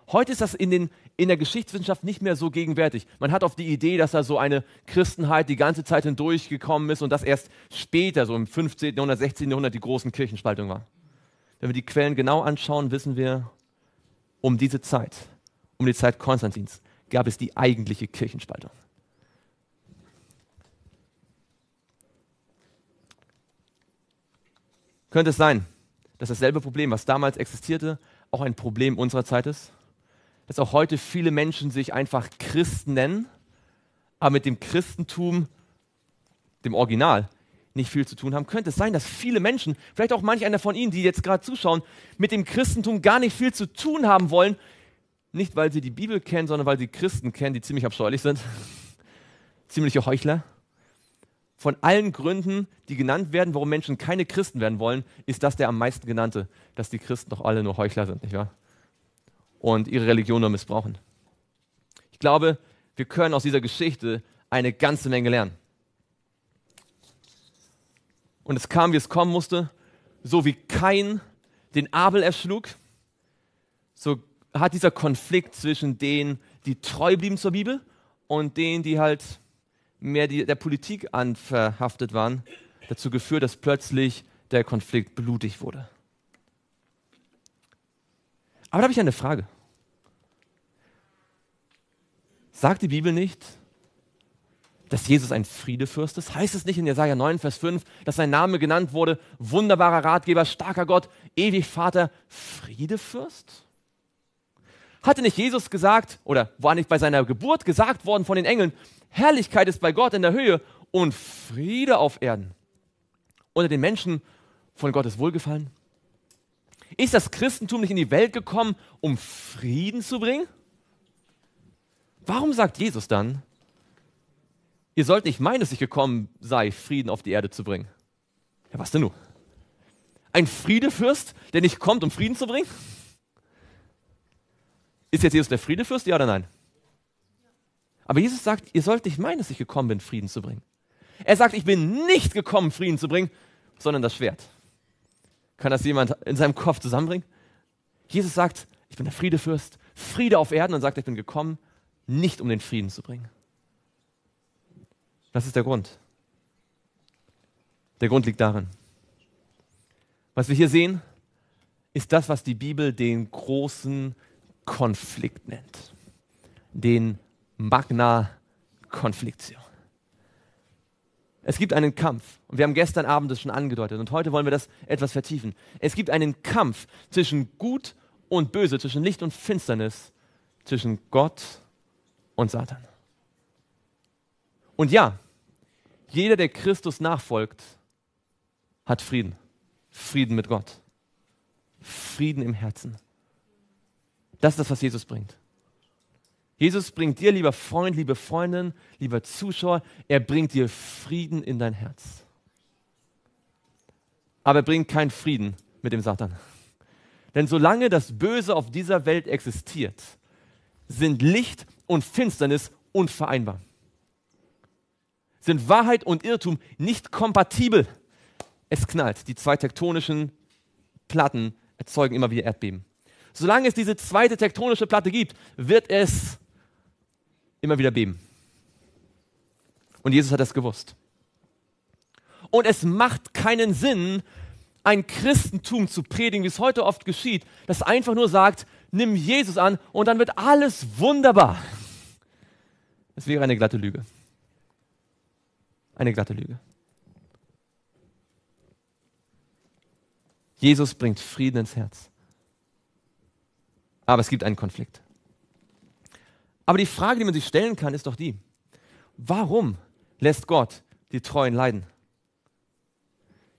Heute ist das in, den, in der Geschichtswissenschaft nicht mehr so gegenwärtig. Man hat auf die Idee, dass da so eine Christenheit die ganze Zeit hindurch gekommen ist und dass erst später, so im 15. Jahrhundert, 16. Jahrhundert, die großen Kirchenspaltungen war. Wenn wir die Quellen genau anschauen, wissen wir, um diese Zeit, um die Zeit Konstantins, gab es die eigentliche Kirchenspaltung. Könnte es sein, dass dasselbe Problem, was damals existierte, auch ein Problem unserer Zeit ist? Dass auch heute viele Menschen sich einfach Christen nennen, aber mit dem Christentum, dem Original, nicht viel zu tun haben. Könnte es sein, dass viele Menschen, vielleicht auch manch einer von Ihnen, die jetzt gerade zuschauen, mit dem Christentum gar nicht viel zu tun haben wollen? Nicht, weil sie die Bibel kennen, sondern weil sie Christen kennen, die ziemlich abscheulich sind, ziemliche Heuchler von allen Gründen, die genannt werden, warum Menschen keine Christen werden wollen, ist das der am meisten genannte, dass die Christen doch alle nur Heuchler sind, nicht wahr? Und ihre Religion nur missbrauchen. Ich glaube, wir können aus dieser Geschichte eine ganze Menge lernen. Und es kam, wie es kommen musste, so wie Kain den Abel erschlug, so hat dieser Konflikt zwischen denen, die treu blieben zur Bibel und denen, die halt mehr die, der Politik anverhaftet waren, dazu geführt, dass plötzlich der Konflikt blutig wurde. Aber da habe ich eine Frage. Sagt die Bibel nicht, dass Jesus ein Friedefürst ist? Heißt es nicht in Jesaja 9, Vers 5, dass sein Name genannt wurde, wunderbarer Ratgeber, starker Gott, ewig Vater, Friedefürst? Hatte nicht Jesus gesagt oder war nicht bei seiner Geburt gesagt worden von den Engeln, Herrlichkeit ist bei Gott in der Höhe und Friede auf Erden unter den Menschen von Gottes Wohlgefallen? Ist das Christentum nicht in die Welt gekommen, um Frieden zu bringen? Warum sagt Jesus dann, ihr sollt nicht meinen, dass ich gekommen sei, Frieden auf die Erde zu bringen? Ja, was denn nun? Ein Friedefürst, der nicht kommt, um Frieden zu bringen? Ist jetzt Jesus der Friedefürst, ja oder nein? Aber Jesus sagt, ihr sollt nicht meinen, dass ich gekommen bin, Frieden zu bringen. Er sagt, ich bin nicht gekommen, Frieden zu bringen, sondern das Schwert. Kann das jemand in seinem Kopf zusammenbringen? Jesus sagt, ich bin der Friedefürst, Friede auf Erden und sagt, ich bin gekommen, nicht um den Frieden zu bringen. Das ist der Grund. Der Grund liegt darin. Was wir hier sehen, ist das, was die Bibel den großen Konflikt nennt. Den Magna Konfliktio. Es gibt einen Kampf. Und wir haben gestern Abend das schon angedeutet. Und heute wollen wir das etwas vertiefen. Es gibt einen Kampf zwischen Gut und Böse, zwischen Licht und Finsternis, zwischen Gott und Satan. Und ja, jeder, der Christus nachfolgt, hat Frieden. Frieden mit Gott. Frieden im Herzen. Das ist das, was Jesus bringt. Jesus bringt dir, lieber Freund, liebe Freundin, lieber Zuschauer, er bringt dir Frieden in dein Herz. Aber er bringt keinen Frieden mit dem Satan. Denn solange das Böse auf dieser Welt existiert, sind Licht und Finsternis unvereinbar. Sind Wahrheit und Irrtum nicht kompatibel. Es knallt. Die zwei tektonischen Platten erzeugen immer wieder Erdbeben solange es diese zweite tektonische Platte gibt, wird es immer wieder beben. Und Jesus hat das gewusst. Und es macht keinen Sinn, ein Christentum zu predigen, wie es heute oft geschieht, das einfach nur sagt, nimm Jesus an und dann wird alles wunderbar. Es wäre eine glatte Lüge. Eine glatte Lüge. Jesus bringt Frieden ins Herz. Aber es gibt einen Konflikt. Aber die Frage, die man sich stellen kann, ist doch die, warum lässt Gott die Treuen leiden?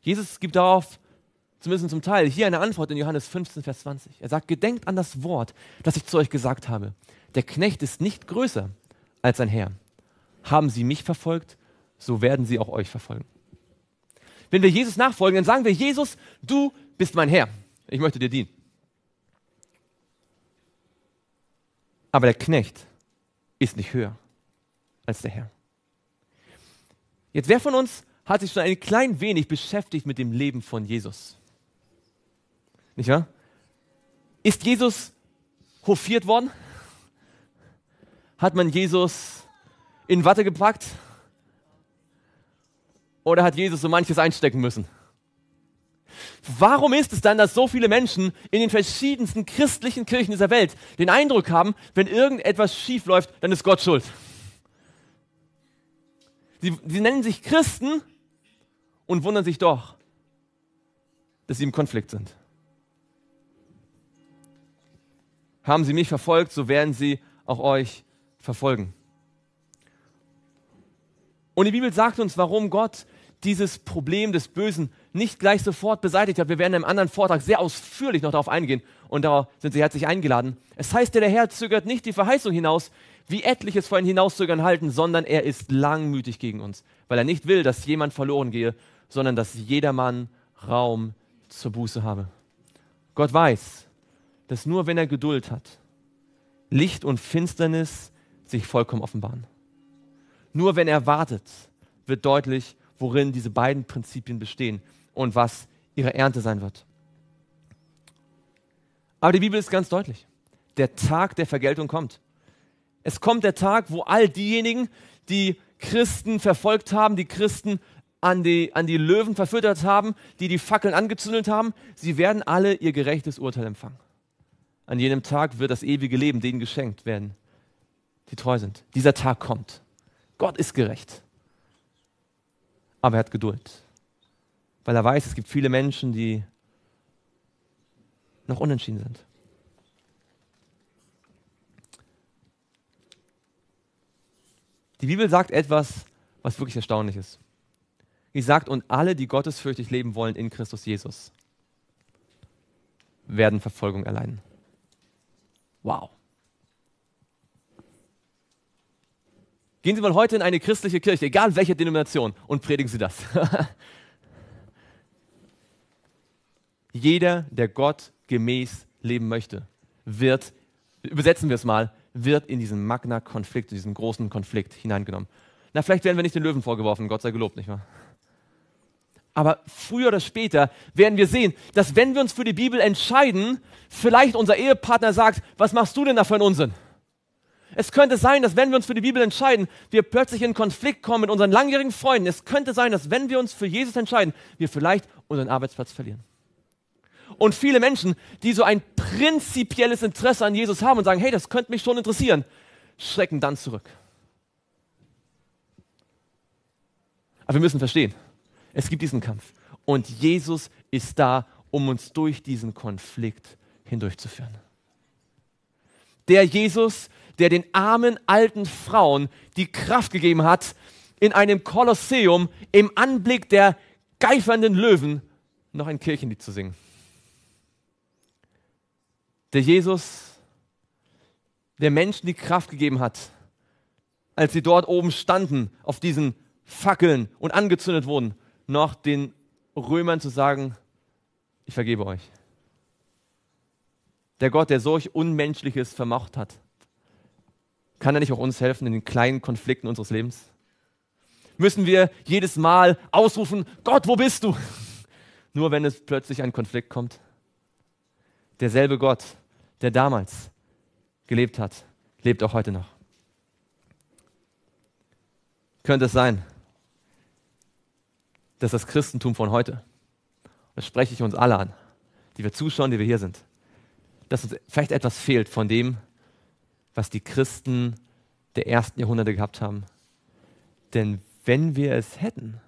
Jesus gibt darauf zumindest zum Teil hier eine Antwort in Johannes 15, Vers 20. Er sagt, gedenkt an das Wort, das ich zu euch gesagt habe. Der Knecht ist nicht größer als sein Herr. Haben sie mich verfolgt, so werden sie auch euch verfolgen. Wenn wir Jesus nachfolgen, dann sagen wir, Jesus, du bist mein Herr. Ich möchte dir dienen. Aber der Knecht ist nicht höher als der Herr. Jetzt, wer von uns hat sich schon ein klein wenig beschäftigt mit dem Leben von Jesus? Nicht wahr? Ist Jesus hofiert worden? Hat man Jesus in Watte gepackt? Oder hat Jesus so manches einstecken müssen? Warum ist es dann, dass so viele Menschen in den verschiedensten christlichen Kirchen dieser Welt den Eindruck haben, wenn irgendetwas schief läuft, dann ist Gott schuld? Sie, sie nennen sich Christen und wundern sich doch, dass sie im Konflikt sind. Haben sie mich verfolgt, so werden sie auch euch verfolgen. Und die Bibel sagt uns, warum Gott dieses Problem des Bösen nicht gleich sofort beseitigt hat. Wir werden im anderen Vortrag sehr ausführlich noch darauf eingehen und da sind Sie herzlich eingeladen. Es heißt ja, der Herr zögert nicht die Verheißung hinaus, wie etliches vorhin hinauszögern halten, sondern er ist langmütig gegen uns, weil er nicht will, dass jemand verloren gehe, sondern dass jedermann Raum zur Buße habe. Gott weiß, dass nur wenn er Geduld hat, Licht und Finsternis sich vollkommen offenbaren. Nur wenn er wartet, wird deutlich, worin diese beiden Prinzipien bestehen und was ihre Ernte sein wird. Aber die Bibel ist ganz deutlich. Der Tag der Vergeltung kommt. Es kommt der Tag, wo all diejenigen, die Christen verfolgt haben, die Christen an die, an die Löwen verfüttert haben, die die Fackeln angezündet haben, sie werden alle ihr gerechtes Urteil empfangen. An jenem Tag wird das ewige Leben denen geschenkt werden, die treu sind. Dieser Tag kommt. Gott ist gerecht aber er hat Geduld, weil er weiß, es gibt viele Menschen, die noch unentschieden sind. Die Bibel sagt etwas, was wirklich erstaunlich ist. Sie sagt, und alle, die gottesfürchtig leben wollen in Christus Jesus, werden Verfolgung erleiden. Wow. Gehen Sie mal heute in eine christliche Kirche, egal welche Denomination, und predigen Sie das. Jeder, der Gott gemäß leben möchte, wird, übersetzen wir es mal, wird in diesen Magna-Konflikt, in diesen großen Konflikt hineingenommen. Na, vielleicht werden wir nicht den Löwen vorgeworfen, Gott sei gelobt, nicht wahr? Aber früher oder später werden wir sehen, dass wenn wir uns für die Bibel entscheiden, vielleicht unser Ehepartner sagt, was machst du denn da für einen Unsinn? Es könnte sein, dass wenn wir uns für die Bibel entscheiden, wir plötzlich in Konflikt kommen mit unseren langjährigen Freunden. Es könnte sein, dass wenn wir uns für Jesus entscheiden, wir vielleicht unseren Arbeitsplatz verlieren. Und viele Menschen, die so ein prinzipielles Interesse an Jesus haben und sagen, hey, das könnte mich schon interessieren, schrecken dann zurück. Aber wir müssen verstehen, es gibt diesen Kampf. Und Jesus ist da, um uns durch diesen Konflikt hindurchzuführen. Der Jesus, der den armen alten Frauen die Kraft gegeben hat, in einem Kolosseum im Anblick der geifernden Löwen noch ein Kirchenlied zu singen. Der Jesus, der Menschen die Kraft gegeben hat, als sie dort oben standen, auf diesen Fackeln und angezündet wurden, noch den Römern zu sagen, ich vergebe euch. Der Gott, der solch Unmenschliches vermocht hat, kann er nicht auch uns helfen in den kleinen Konflikten unseres Lebens? Müssen wir jedes Mal ausrufen, Gott, wo bist du? Nur wenn es plötzlich ein Konflikt kommt. Derselbe Gott, der damals gelebt hat, lebt auch heute noch. Könnte es sein, dass das Christentum von heute, das spreche ich uns alle an, die wir zuschauen, die wir hier sind, dass uns vielleicht etwas fehlt von dem, was die Christen der ersten Jahrhunderte gehabt haben. Denn wenn wir es hätten,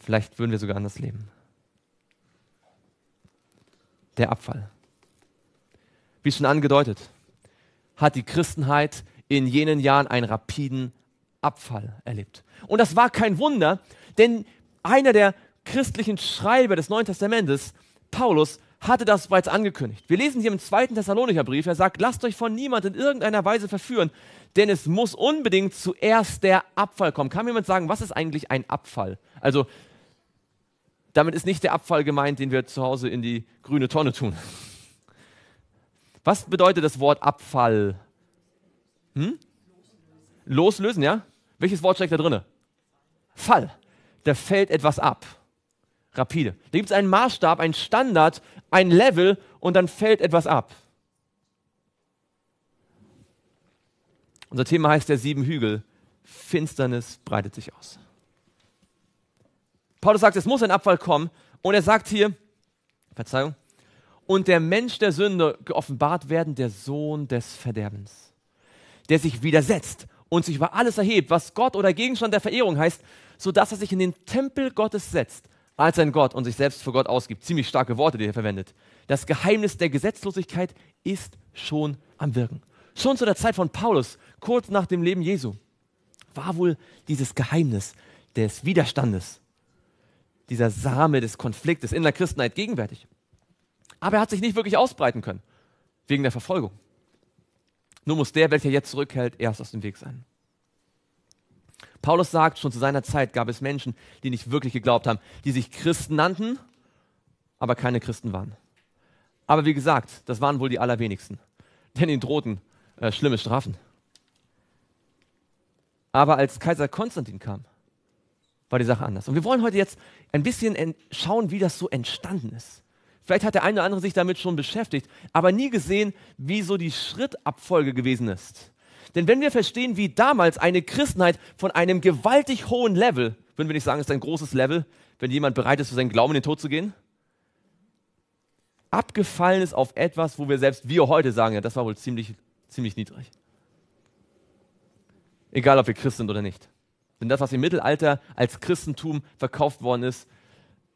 vielleicht würden wir sogar anders leben. Der Abfall. Wie schon angedeutet, hat die Christenheit in jenen Jahren einen rapiden Abfall erlebt. Und das war kein Wunder, denn einer der christlichen Schreiber des Neuen Testamentes, Paulus, hatte das bereits angekündigt. Wir lesen hier im zweiten Thessalonicher Brief, er sagt, lasst euch von niemand in irgendeiner Weise verführen, denn es muss unbedingt zuerst der Abfall kommen. Kann mir jemand sagen, was ist eigentlich ein Abfall? Also, damit ist nicht der Abfall gemeint, den wir zu Hause in die grüne Tonne tun. Was bedeutet das Wort Abfall? Hm? Loslösen, ja? Welches Wort steckt da drin? Fall. Da fällt etwas ab rapide. Da gibt es einen Maßstab, einen Standard, ein Level und dann fällt etwas ab. Unser Thema heißt der sieben Hügel. Finsternis breitet sich aus. Paulus sagt, es muss ein Abfall kommen und er sagt hier, Verzeihung, und der Mensch der Sünde geoffenbart werden, der Sohn des Verderbens, der sich widersetzt und sich über alles erhebt, was Gott oder Gegenstand der Verehrung heißt, sodass er sich in den Tempel Gottes setzt als ein Gott und sich selbst für Gott ausgibt. Ziemlich starke Worte, die er verwendet. Das Geheimnis der Gesetzlosigkeit ist schon am Wirken. Schon zu der Zeit von Paulus, kurz nach dem Leben Jesu, war wohl dieses Geheimnis des Widerstandes, dieser Same des Konfliktes in der Christenheit gegenwärtig. Aber er hat sich nicht wirklich ausbreiten können, wegen der Verfolgung. Nur muss der, welcher jetzt zurückhält, erst aus dem Weg sein. Paulus sagt, schon zu seiner Zeit gab es Menschen, die nicht wirklich geglaubt haben, die sich Christen nannten, aber keine Christen waren. Aber wie gesagt, das waren wohl die allerwenigsten, denn ihnen drohten äh, schlimme Strafen. Aber als Kaiser Konstantin kam, war die Sache anders. Und wir wollen heute jetzt ein bisschen schauen, wie das so entstanden ist. Vielleicht hat der eine oder andere sich damit schon beschäftigt, aber nie gesehen, wie so die Schrittabfolge gewesen ist. Denn wenn wir verstehen, wie damals eine Christenheit von einem gewaltig hohen Level, würden wir nicht sagen, ist ein großes Level, wenn jemand bereit ist, für seinen Glauben in den Tod zu gehen, abgefallen ist auf etwas, wo wir selbst wir heute sagen, ja, das war wohl ziemlich, ziemlich niedrig. Egal, ob wir Christ sind oder nicht. Denn das, was im Mittelalter als Christentum verkauft worden ist,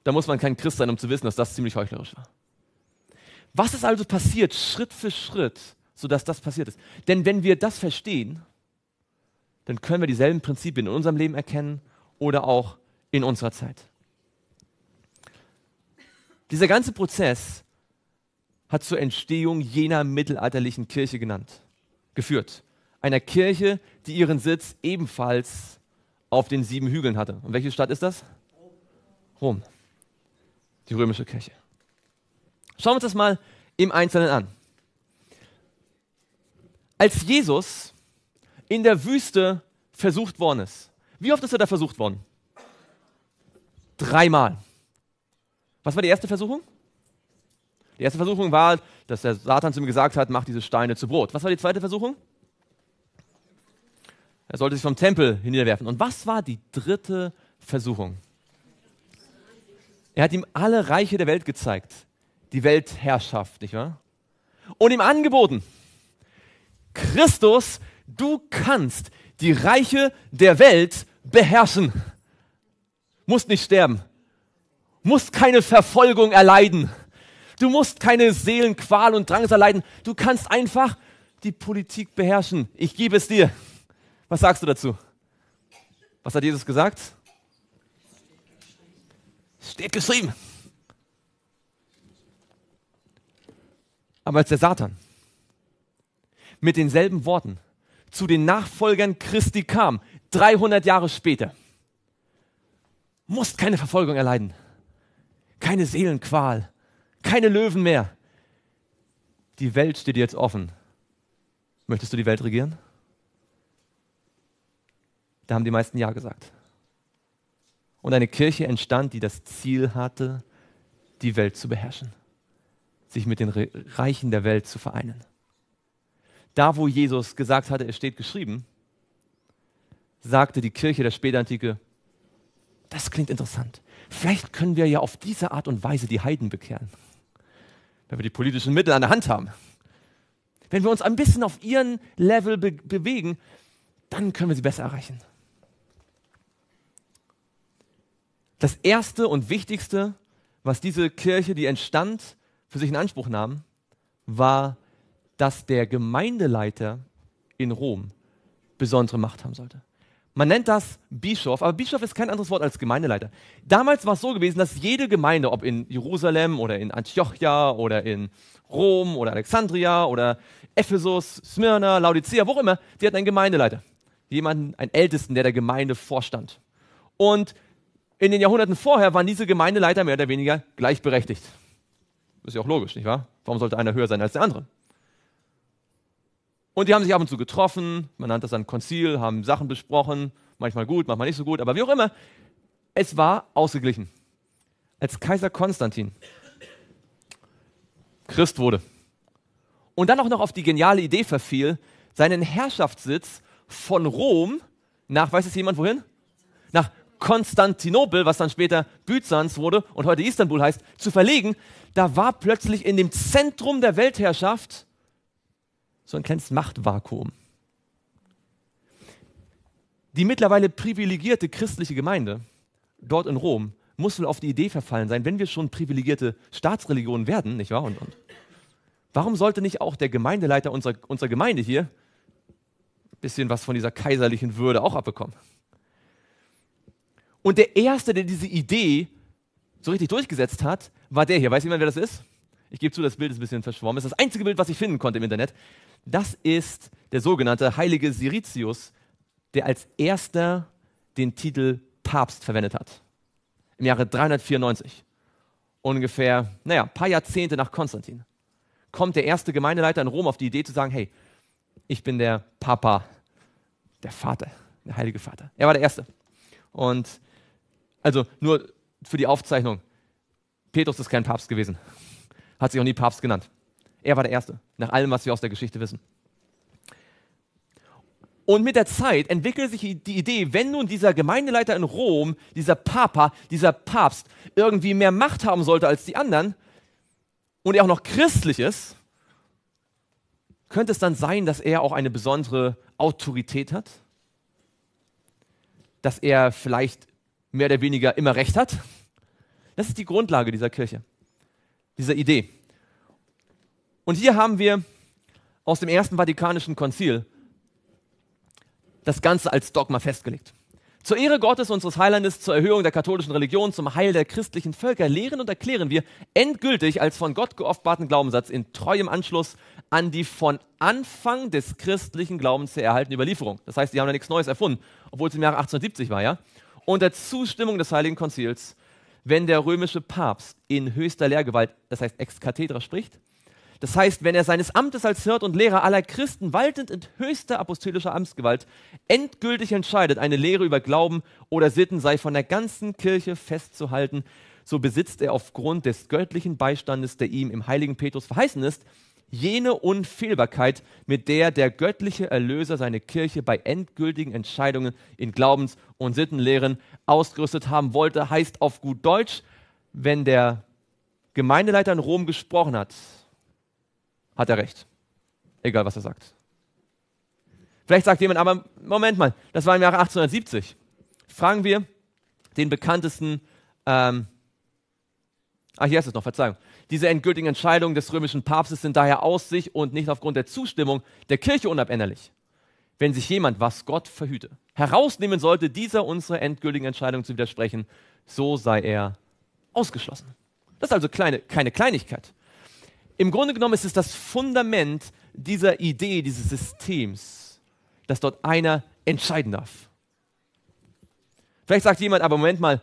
da muss man kein Christ sein, um zu wissen, dass das ziemlich heuchlerisch war. Was ist also passiert, Schritt für Schritt, sodass das passiert ist. Denn wenn wir das verstehen, dann können wir dieselben Prinzipien in unserem Leben erkennen oder auch in unserer Zeit. Dieser ganze Prozess hat zur Entstehung jener mittelalterlichen Kirche genannt, geführt. Einer Kirche, die ihren Sitz ebenfalls auf den sieben Hügeln hatte. Und welche Stadt ist das? Rom. Die römische Kirche. Schauen wir uns das mal im Einzelnen an als Jesus in der Wüste versucht worden ist. Wie oft ist er da versucht worden? Dreimal. Was war die erste Versuchung? Die erste Versuchung war, dass der Satan zu ihm gesagt hat, mach diese Steine zu Brot. Was war die zweite Versuchung? Er sollte sich vom Tempel hinniederwerfen. Und was war die dritte Versuchung? Er hat ihm alle Reiche der Welt gezeigt, die Weltherrschaft, nicht wahr? Und ihm angeboten, Christus, du kannst die Reiche der Welt beherrschen. Musst nicht sterben. Musst keine Verfolgung erleiden. Du musst keine Seelenqual und Drangs erleiden. Du kannst einfach die Politik beherrschen. Ich gebe es dir. Was sagst du dazu? Was hat Jesus gesagt? Steht geschrieben. Aber als der Satan mit denselben Worten zu den Nachfolgern Christi kam, 300 Jahre später. Musst keine Verfolgung erleiden, keine Seelenqual, keine Löwen mehr. Die Welt steht dir jetzt offen. Möchtest du die Welt regieren? Da haben die meisten Ja gesagt. Und eine Kirche entstand, die das Ziel hatte, die Welt zu beherrschen, sich mit den Reichen der Welt zu vereinen. Da, wo Jesus gesagt hatte, es steht geschrieben, sagte die Kirche der Spätantike, das klingt interessant. Vielleicht können wir ja auf diese Art und Weise die Heiden bekehren, wenn wir die politischen Mittel an der Hand haben. Wenn wir uns ein bisschen auf ihren Level be bewegen, dann können wir sie besser erreichen. Das Erste und Wichtigste, was diese Kirche, die entstand, für sich in Anspruch nahm, war dass der Gemeindeleiter in Rom besondere Macht haben sollte. Man nennt das Bischof, aber Bischof ist kein anderes Wort als Gemeindeleiter. Damals war es so gewesen, dass jede Gemeinde, ob in Jerusalem oder in Antiochia oder in Rom oder Alexandria oder Ephesus, Smyrna, Laodicea, wo auch immer, die hatten einen Gemeindeleiter. Jemanden, einen Ältesten, der der Gemeinde vorstand. Und in den Jahrhunderten vorher waren diese Gemeindeleiter mehr oder weniger gleichberechtigt. Ist ja auch logisch, nicht wahr? Warum sollte einer höher sein als der andere? Und die haben sich ab und zu getroffen, man nannte das dann Konzil, haben Sachen besprochen, manchmal gut, manchmal nicht so gut, aber wie auch immer. Es war ausgeglichen. Als Kaiser Konstantin Christ wurde und dann auch noch auf die geniale Idee verfiel, seinen Herrschaftssitz von Rom, nach, weiß es jemand wohin? Nach Konstantinopel, was dann später Byzanz wurde und heute Istanbul heißt, zu verlegen, da war plötzlich in dem Zentrum der Weltherrschaft so ein kleines Machtvakuum. Die mittlerweile privilegierte christliche Gemeinde dort in Rom muss wohl auf die Idee verfallen sein, wenn wir schon privilegierte Staatsreligionen werden, nicht wahr? Und, und. Warum sollte nicht auch der Gemeindeleiter unserer, unserer Gemeinde hier ein bisschen was von dieser kaiserlichen Würde auch abbekommen? Und der Erste, der diese Idee so richtig durchgesetzt hat, war der hier. Weiß jemand, wer das ist? ich gebe zu, das Bild ist ein bisschen verschwommen, das ist das einzige Bild, was ich finden konnte im Internet. Das ist der sogenannte heilige Siricius, der als erster den Titel Papst verwendet hat. Im Jahre 394. Ungefähr, naja, ein paar Jahrzehnte nach Konstantin. Kommt der erste Gemeindeleiter in Rom auf die Idee zu sagen, hey, ich bin der Papa, der Vater, der heilige Vater. Er war der Erste. Und also nur für die Aufzeichnung, Petrus ist kein Papst gewesen hat sich auch nie Papst genannt. Er war der Erste, nach allem, was wir aus der Geschichte wissen. Und mit der Zeit entwickelt sich die Idee, wenn nun dieser Gemeindeleiter in Rom, dieser Papa, dieser Papst irgendwie mehr Macht haben sollte als die anderen und er auch noch christlich ist, könnte es dann sein, dass er auch eine besondere Autorität hat? Dass er vielleicht mehr oder weniger immer recht hat? Das ist die Grundlage dieser Kirche dieser Idee. Und hier haben wir aus dem Ersten Vatikanischen Konzil das Ganze als Dogma festgelegt. Zur Ehre Gottes, unseres Heilandes, zur Erhöhung der katholischen Religion, zum Heil der christlichen Völker lehren und erklären wir endgültig als von Gott geoffbarten Glaubenssatz in treuem Anschluss an die von Anfang des christlichen Glaubens her erhaltene Überlieferung. Das heißt, die haben da nichts Neues erfunden, obwohl es im Jahre 1870 war, ja? Unter Zustimmung des Heiligen Konzils wenn der römische Papst in höchster Lehrgewalt, das heißt ex cathedra, spricht. Das heißt, wenn er seines Amtes als Hirt und Lehrer aller Christen waltend in höchster apostolischer Amtsgewalt endgültig entscheidet, eine Lehre über Glauben oder Sitten sei von der ganzen Kirche festzuhalten, so besitzt er aufgrund des göttlichen Beistandes, der ihm im heiligen Petrus verheißen ist, jene Unfehlbarkeit, mit der der göttliche Erlöser seine Kirche bei endgültigen Entscheidungen in Glaubens- und Sittenlehren ausgerüstet haben wollte, heißt auf gut Deutsch, wenn der Gemeindeleiter in Rom gesprochen hat, hat er recht. Egal, was er sagt. Vielleicht sagt jemand, aber Moment mal, das war im Jahre 1870. Fragen wir den bekanntesten ähm, Ah, hier ist es noch, Verzeihung. Diese endgültigen Entscheidungen des römischen Papstes sind daher aus sich und nicht aufgrund der Zustimmung der Kirche unabänderlich. Wenn sich jemand, was Gott verhüte, herausnehmen sollte, dieser unserer endgültigen Entscheidung zu widersprechen, so sei er ausgeschlossen. Das ist also kleine, keine Kleinigkeit. Im Grunde genommen ist es das Fundament dieser Idee, dieses Systems, dass dort einer entscheiden darf. Vielleicht sagt jemand, aber Moment mal,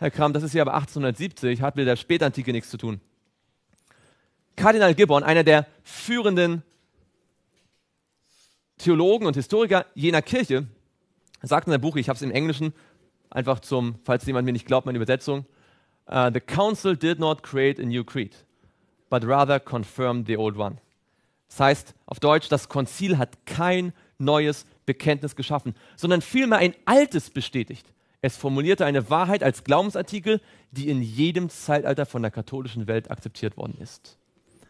Herr Kram, das ist ja aber 1870, hat mit der Spätantike nichts zu tun. Kardinal Gibbon, einer der führenden Theologen und Historiker jener Kirche, sagt in seinem Buch, ich habe es im Englischen, einfach zum, falls jemand mir nicht glaubt, meine Übersetzung, uh, The Council did not create a new creed, but rather confirmed the old one. Das heißt auf Deutsch, das Konzil hat kein neues Bekenntnis geschaffen, sondern vielmehr ein altes bestätigt. Es formulierte eine Wahrheit als Glaubensartikel, die in jedem Zeitalter von der katholischen Welt akzeptiert worden ist.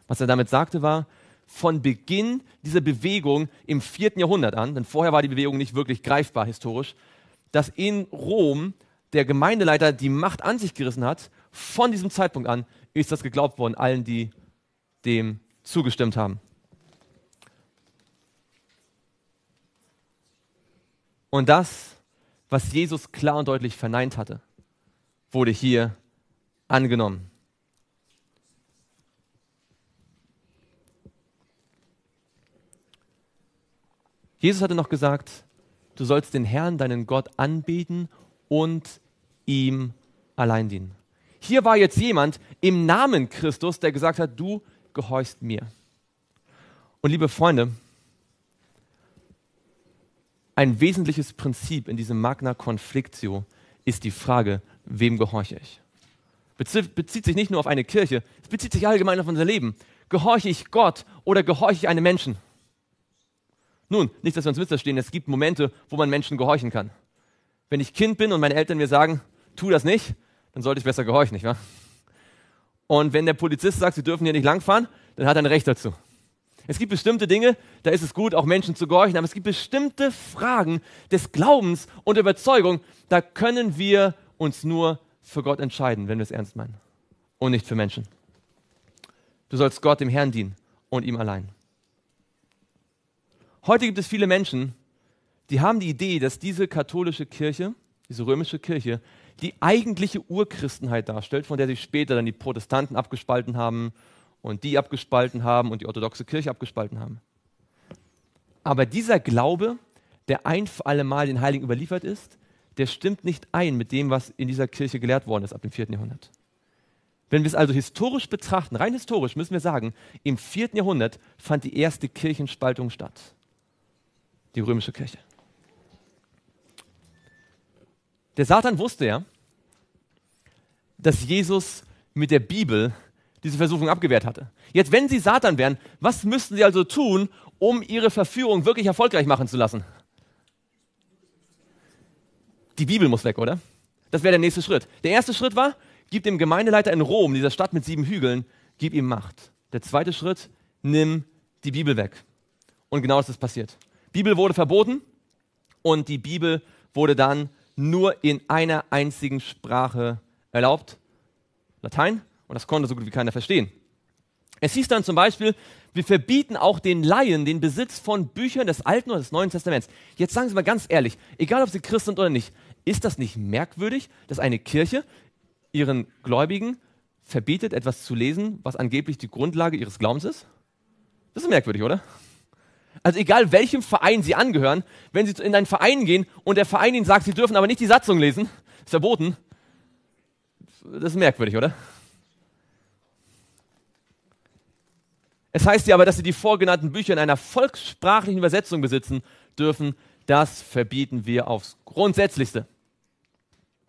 Was er damit sagte war, von Beginn dieser Bewegung im vierten Jahrhundert an, denn vorher war die Bewegung nicht wirklich greifbar historisch, dass in Rom der Gemeindeleiter die Macht an sich gerissen hat, von diesem Zeitpunkt an ist das geglaubt worden, allen, die dem zugestimmt haben. Und das was Jesus klar und deutlich verneint hatte, wurde hier angenommen. Jesus hatte noch gesagt, du sollst den Herrn, deinen Gott, anbeten und ihm allein dienen. Hier war jetzt jemand im Namen Christus, der gesagt hat, du gehorchst mir. Und liebe Freunde, ein wesentliches Prinzip in diesem Magna Conflictio ist die Frage, wem gehorche ich? Bezieht sich nicht nur auf eine Kirche, es bezieht sich allgemein auf unser Leben. Gehorche ich Gott oder gehorche ich einem Menschen? Nun, nicht, dass wir uns missverstehen, es gibt Momente, wo man Menschen gehorchen kann. Wenn ich Kind bin und meine Eltern mir sagen, tu das nicht, dann sollte ich besser gehorchen, nicht wahr? Und wenn der Polizist sagt, sie dürfen hier nicht langfahren, dann hat er ein Recht dazu. Es gibt bestimmte Dinge, da ist es gut, auch Menschen zu gehorchen, aber es gibt bestimmte Fragen des Glaubens und der Überzeugung, da können wir uns nur für Gott entscheiden, wenn wir es ernst meinen und nicht für Menschen. Du sollst Gott dem Herrn dienen und ihm allein. Heute gibt es viele Menschen, die haben die Idee, dass diese katholische Kirche, diese römische Kirche, die eigentliche Urchristenheit darstellt, von der sich später dann die Protestanten abgespalten haben und die abgespalten haben und die orthodoxe Kirche abgespalten haben. Aber dieser Glaube, der ein für alle Mal den Heiligen überliefert ist, der stimmt nicht ein mit dem, was in dieser Kirche gelehrt worden ist ab dem 4. Jahrhundert. Wenn wir es also historisch betrachten, rein historisch, müssen wir sagen, im 4. Jahrhundert fand die erste Kirchenspaltung statt. Die römische Kirche. Der Satan wusste ja, dass Jesus mit der Bibel diese Versuchung abgewehrt hatte. Jetzt, wenn sie Satan wären, was müssten sie also tun, um ihre Verführung wirklich erfolgreich machen zu lassen? Die Bibel muss weg, oder? Das wäre der nächste Schritt. Der erste Schritt war, gib dem Gemeindeleiter in Rom, dieser Stadt mit sieben Hügeln, gib ihm Macht. Der zweite Schritt, nimm die Bibel weg. Und genau das ist passiert. Bibel wurde verboten und die Bibel wurde dann nur in einer einzigen Sprache erlaubt. Latein und das konnte so gut wie keiner verstehen. Es hieß dann zum Beispiel, wir verbieten auch den Laien den Besitz von Büchern des Alten oder des Neuen Testaments. Jetzt sagen Sie mal ganz ehrlich, egal ob Sie Christ sind oder nicht, ist das nicht merkwürdig, dass eine Kirche ihren Gläubigen verbietet, etwas zu lesen, was angeblich die Grundlage ihres Glaubens ist? Das ist merkwürdig, oder? Also egal welchem Verein Sie angehören, wenn Sie in einen Verein gehen und der Verein Ihnen sagt, Sie dürfen aber nicht die Satzung lesen, ist verboten. Das ist merkwürdig, oder? Es heißt ja aber, dass sie die vorgenannten Bücher in einer volkssprachlichen Übersetzung besitzen dürfen. Das verbieten wir aufs Grundsätzlichste.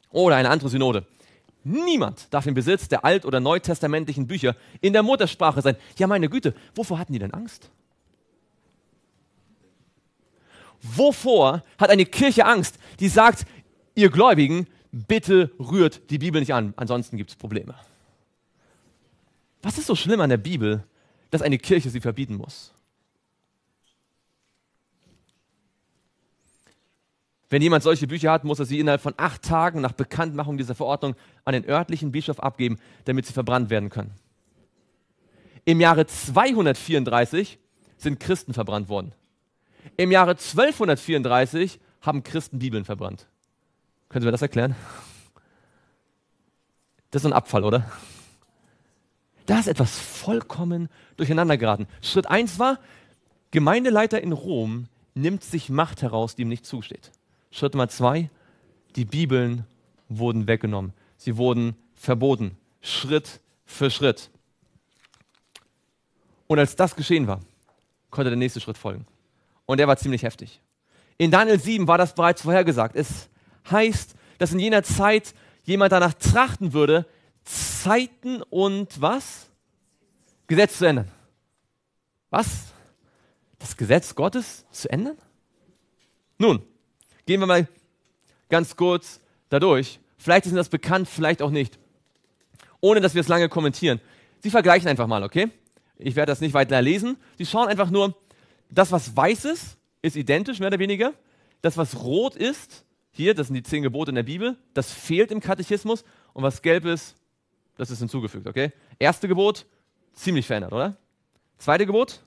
Oder eine andere Synode. Niemand darf im Besitz der alt- oder neutestamentlichen Bücher in der Muttersprache sein. Ja, meine Güte, wovor hatten die denn Angst? Wovor hat eine Kirche Angst, die sagt, ihr Gläubigen, bitte rührt die Bibel nicht an, ansonsten gibt es Probleme. Was ist so schlimm an der Bibel, dass eine Kirche sie verbieten muss. Wenn jemand solche Bücher hat, muss er sie innerhalb von acht Tagen nach Bekanntmachung dieser Verordnung an den örtlichen Bischof abgeben, damit sie verbrannt werden können. Im Jahre 234 sind Christen verbrannt worden. Im Jahre 1234 haben Christen Bibeln verbrannt. Können Sie mir das erklären? Das ist ein Abfall, oder? Da ist etwas vollkommen durcheinander geraten. Schritt 1 war, Gemeindeleiter in Rom nimmt sich Macht heraus, die ihm nicht zusteht. Schritt Nummer 2, die Bibeln wurden weggenommen. Sie wurden verboten, Schritt für Schritt. Und als das geschehen war, konnte der nächste Schritt folgen. Und der war ziemlich heftig. In Daniel 7 war das bereits vorhergesagt. Es heißt, dass in jener Zeit jemand danach trachten würde, Zeiten und was? Gesetz zu ändern. Was? Das Gesetz Gottes zu ändern? Nun, gehen wir mal ganz kurz dadurch. Vielleicht ist das bekannt, vielleicht auch nicht. Ohne dass wir es lange kommentieren. Sie vergleichen einfach mal, okay? Ich werde das nicht weiter lesen. Sie schauen einfach nur, das, was weiß ist, ist identisch, mehr oder weniger. Das, was rot ist, hier, das sind die zehn Gebote in der Bibel, das fehlt im Katechismus. Und was gelb ist, das ist hinzugefügt, okay? Erste Gebot, ziemlich verändert, oder? Zweite Gebot?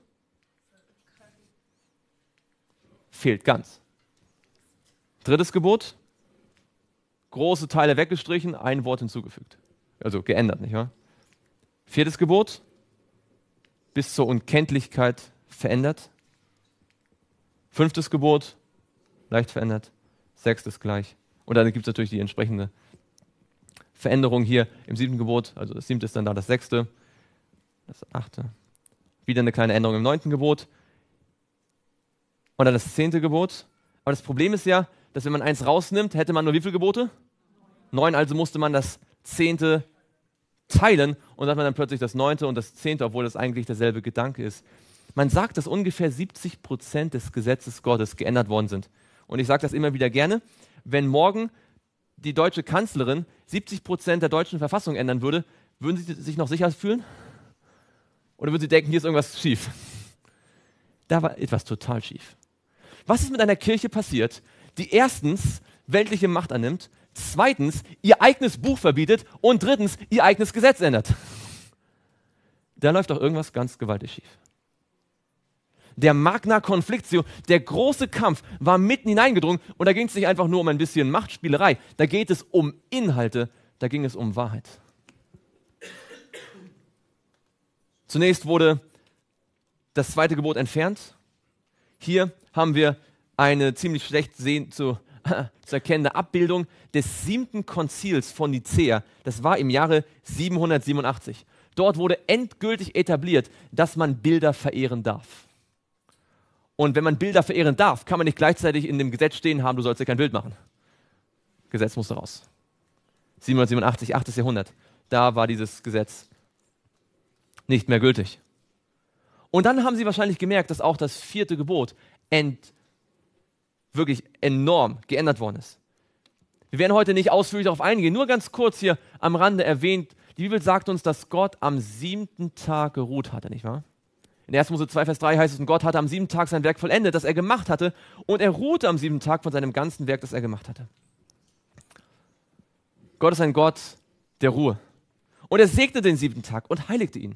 Fehlt ganz. Drittes Gebot? Große Teile weggestrichen, ein Wort hinzugefügt. Also geändert, nicht wahr? Viertes Gebot? Bis zur Unkenntlichkeit verändert. Fünftes Gebot? Leicht verändert. Sechstes gleich. Und dann gibt es natürlich die entsprechende Veränderung hier im siebten Gebot. Also das siebte ist dann da das sechste, das achte. Wieder eine kleine Änderung im neunten Gebot. Und dann das zehnte Gebot. Aber das Problem ist ja, dass wenn man eins rausnimmt, hätte man nur wie viele Gebote? Neun, also musste man das zehnte teilen und hat man dann plötzlich das neunte und das zehnte, obwohl das eigentlich derselbe Gedanke ist. Man sagt, dass ungefähr 70 Prozent des Gesetzes Gottes geändert worden sind. Und ich sage das immer wieder gerne. Wenn morgen die deutsche Kanzlerin 70 Prozent der deutschen Verfassung ändern würde, würden Sie sich noch sicher fühlen? Oder würden Sie denken, hier ist irgendwas schief? Da war etwas total schief. Was ist mit einer Kirche passiert, die erstens weltliche Macht annimmt, zweitens ihr eigenes Buch verbietet und drittens ihr eigenes Gesetz ändert? Da läuft doch irgendwas ganz gewaltig schief der Magna Conflictio, der große Kampf, war mitten hineingedrungen und da ging es nicht einfach nur um ein bisschen Machtspielerei, da geht es um Inhalte, da ging es um Wahrheit. Zunächst wurde das zweite Gebot entfernt. Hier haben wir eine ziemlich schlecht sehen, zu, zu erkennende Abbildung des siebten Konzils von Nicea. Das war im Jahre 787. Dort wurde endgültig etabliert, dass man Bilder verehren darf. Und wenn man Bilder verehren darf, kann man nicht gleichzeitig in dem Gesetz stehen haben, du sollst dir kein Bild machen. Gesetz musste raus. 787, 8. Jahrhundert. Da war dieses Gesetz nicht mehr gültig. Und dann haben sie wahrscheinlich gemerkt, dass auch das vierte Gebot ent, wirklich enorm geändert worden ist. Wir werden heute nicht ausführlich darauf eingehen, nur ganz kurz hier am Rande erwähnt, die Bibel sagt uns, dass Gott am siebten Tag geruht hatte, nicht wahr? In 1. Mose 2, Vers 3 heißt es, und Gott hatte am siebten Tag sein Werk vollendet, das er gemacht hatte, und er ruhte am siebten Tag von seinem ganzen Werk, das er gemacht hatte. Gott ist ein Gott der Ruhe. Und er segnete den siebten Tag und heiligte ihn.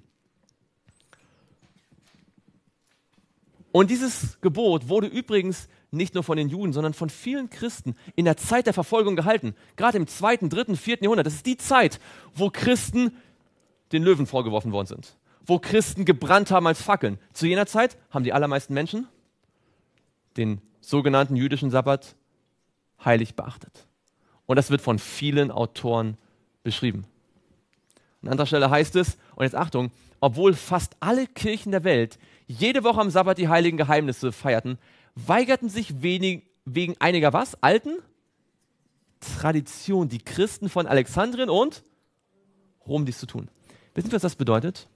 Und dieses Gebot wurde übrigens nicht nur von den Juden, sondern von vielen Christen in der Zeit der Verfolgung gehalten. Gerade im zweiten, dritten, vierten Jahrhundert. Das ist die Zeit, wo Christen den Löwen vorgeworfen worden sind wo Christen gebrannt haben als Fackeln. Zu jener Zeit haben die allermeisten Menschen den sogenannten jüdischen Sabbat heilig beachtet. Und das wird von vielen Autoren beschrieben. An anderer Stelle heißt es, und jetzt Achtung, obwohl fast alle Kirchen der Welt jede Woche am Sabbat die heiligen Geheimnisse feierten, weigerten sich wenig, wegen einiger was? Alten Tradition die Christen von Alexandrien und Rom dies zu tun. Wissen wir, was das bedeutet?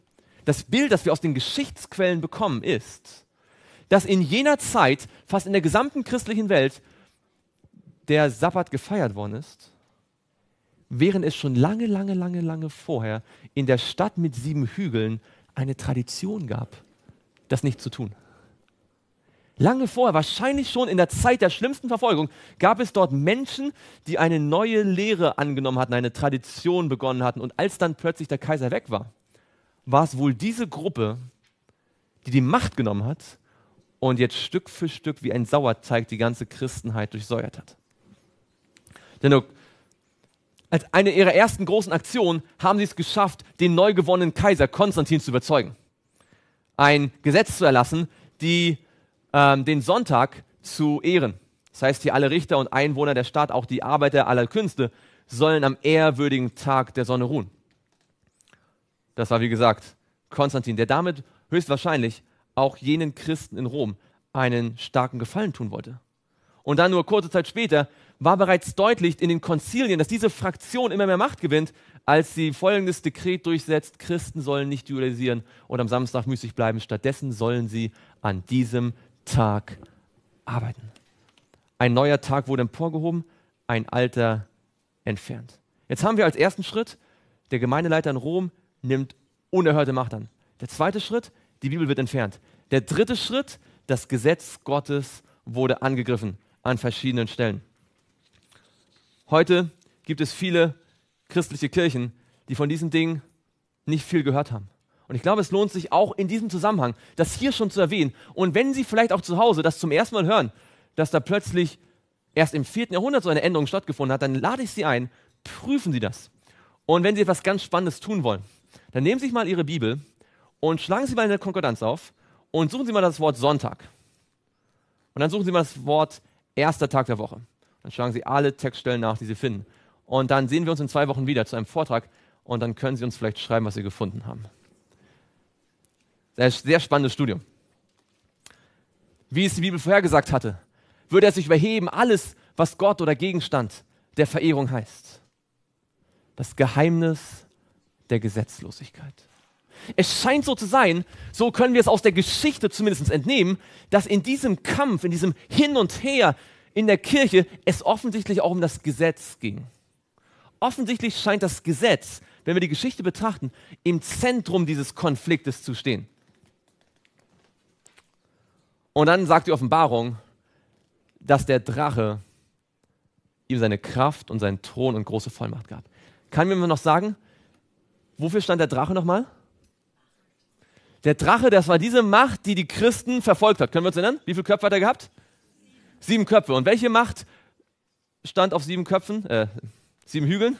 das Bild, das wir aus den Geschichtsquellen bekommen, ist, dass in jener Zeit, fast in der gesamten christlichen Welt, der Sabbat gefeiert worden ist, während es schon lange, lange, lange, lange vorher in der Stadt mit sieben Hügeln eine Tradition gab, das nicht zu tun. Lange vorher, wahrscheinlich schon in der Zeit der schlimmsten Verfolgung, gab es dort Menschen, die eine neue Lehre angenommen hatten, eine Tradition begonnen hatten. Und als dann plötzlich der Kaiser weg war, war es wohl diese Gruppe, die die Macht genommen hat und jetzt Stück für Stück wie ein Sauerteig die ganze Christenheit durchsäuert hat. Denn als eine ihrer ersten großen Aktionen haben sie es geschafft, den neu gewonnenen Kaiser Konstantin zu überzeugen, ein Gesetz zu erlassen, die ähm, den Sonntag zu ehren. Das heißt, hier alle Richter und Einwohner der Stadt, auch die Arbeiter aller Künste, sollen am ehrwürdigen Tag der Sonne ruhen. Das war, wie gesagt, Konstantin, der damit höchstwahrscheinlich auch jenen Christen in Rom einen starken Gefallen tun wollte. Und dann nur kurze Zeit später war bereits deutlich in den Konzilien, dass diese Fraktion immer mehr Macht gewinnt, als sie folgendes Dekret durchsetzt, Christen sollen nicht dualisieren und am Samstag müßig bleiben, stattdessen sollen sie an diesem Tag arbeiten. Ein neuer Tag wurde emporgehoben, ein alter entfernt. Jetzt haben wir als ersten Schritt der Gemeindeleiter in Rom nimmt unerhörte Macht an. Der zweite Schritt, die Bibel wird entfernt. Der dritte Schritt, das Gesetz Gottes wurde angegriffen an verschiedenen Stellen. Heute gibt es viele christliche Kirchen, die von diesen Dingen nicht viel gehört haben. Und ich glaube, es lohnt sich auch in diesem Zusammenhang, das hier schon zu erwähnen. Und wenn Sie vielleicht auch zu Hause das zum ersten Mal hören, dass da plötzlich erst im vierten Jahrhundert so eine Änderung stattgefunden hat, dann lade ich Sie ein, prüfen Sie das. Und wenn Sie etwas ganz Spannendes tun wollen, dann nehmen Sie sich mal Ihre Bibel und schlagen Sie mal in der Konkordanz auf und suchen Sie mal das Wort Sonntag. Und dann suchen Sie mal das Wort erster Tag der Woche. Dann schlagen Sie alle Textstellen nach, die Sie finden. Und dann sehen wir uns in zwei Wochen wieder zu einem Vortrag und dann können Sie uns vielleicht schreiben, was Sie gefunden haben. Das ist ein sehr spannendes Studium. Wie es die Bibel vorhergesagt hatte, würde er sich überheben, alles, was Gott oder Gegenstand der Verehrung heißt. Das Geheimnis der Gesetzlosigkeit. Es scheint so zu sein, so können wir es aus der Geschichte zumindest entnehmen, dass in diesem Kampf, in diesem Hin und Her in der Kirche es offensichtlich auch um das Gesetz ging. Offensichtlich scheint das Gesetz, wenn wir die Geschichte betrachten, im Zentrum dieses Konfliktes zu stehen. Und dann sagt die Offenbarung, dass der Drache ihm seine Kraft und seinen Thron und große Vollmacht gab. Kann mir noch sagen, wofür stand der Drache nochmal? Der Drache, das war diese Macht, die die Christen verfolgt hat. Können wir uns erinnern? Wie viele Köpfe hat er gehabt? Sieben Köpfe. Und welche Macht stand auf sieben Köpfen, äh, sieben Hügeln?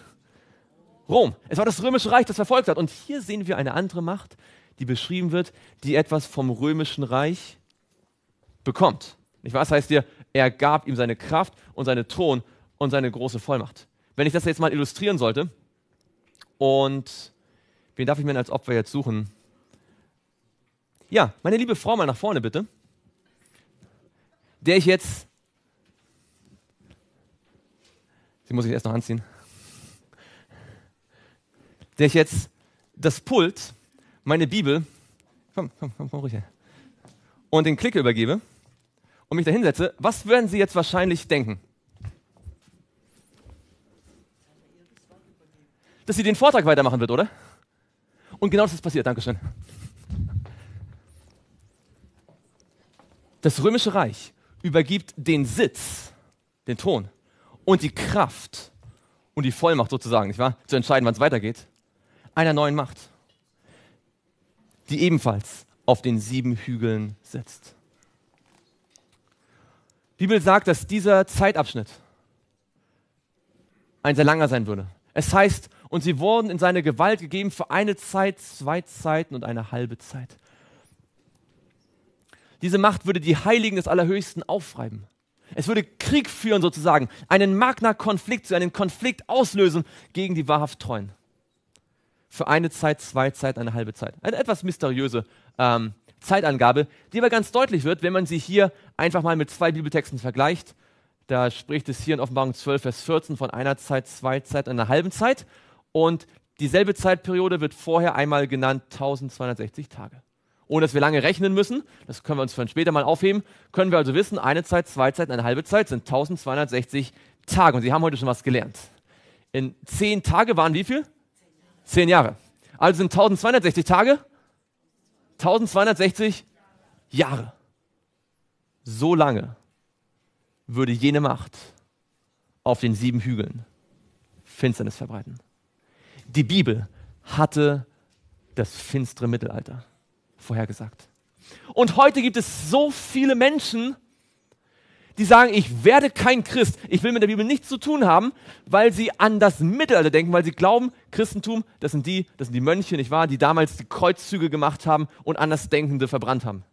Rom. Es war das römische Reich, das verfolgt hat. Und hier sehen wir eine andere Macht, die beschrieben wird, die etwas vom römischen Reich bekommt. Nicht wahr? Das heißt hier, er gab ihm seine Kraft und seinen Thron und seine große Vollmacht. Wenn ich das jetzt mal illustrieren sollte und Wen darf ich mir denn als Opfer jetzt suchen? Ja, meine liebe Frau, mal nach vorne bitte. Der ich jetzt. Sie muss ich erst noch anziehen. Der ich jetzt das Pult, meine Bibel, komm, komm, komm, komm ruhig her, und den Klick übergebe und mich da hinsetze, was würden Sie jetzt wahrscheinlich denken? Dass sie den Vortrag weitermachen wird, oder? Und genau das ist passiert. Dankeschön. Das römische Reich übergibt den Sitz, den Thron und die Kraft und die Vollmacht sozusagen, nicht wahr? Zu entscheiden, wann es weitergeht. Einer neuen Macht, die ebenfalls auf den sieben Hügeln sitzt. Die Bibel sagt, dass dieser Zeitabschnitt ein sehr langer sein würde. Es heißt, und sie wurden in seine Gewalt gegeben für eine Zeit, zwei Zeiten und eine halbe Zeit. Diese Macht würde die Heiligen des Allerhöchsten aufreiben. Es würde Krieg führen sozusagen, einen Magna-Konflikt zu einem Konflikt auslösen gegen die wahrhaft Treuen. Für eine Zeit, zwei Zeit, eine halbe Zeit. Eine etwas mysteriöse ähm, Zeitangabe, die aber ganz deutlich wird, wenn man sie hier einfach mal mit zwei Bibeltexten vergleicht. Da spricht es hier in Offenbarung 12, Vers 14 von einer Zeit, zwei Zeit, einer halben Zeit. Und dieselbe Zeitperiode wird vorher einmal genannt 1260 Tage. Ohne dass wir lange rechnen müssen, das können wir uns von später mal aufheben, können wir also wissen, eine Zeit, zwei Zeiten, eine halbe Zeit sind 1260 Tage. Und Sie haben heute schon was gelernt. In zehn Tage waren wie viel? Zehn Jahre. Also sind 1260 Tage 1260 Jahre. So lange würde jene Macht auf den sieben Hügeln Finsternis verbreiten die Bibel hatte das finstere Mittelalter vorhergesagt. Und heute gibt es so viele Menschen, die sagen, ich werde kein Christ, ich will mit der Bibel nichts zu tun haben, weil sie an das Mittelalter denken, weil sie glauben, Christentum, das sind die, das sind die Mönche, nicht wahr, die damals die Kreuzzüge gemacht haben und Andersdenkende verbrannt haben.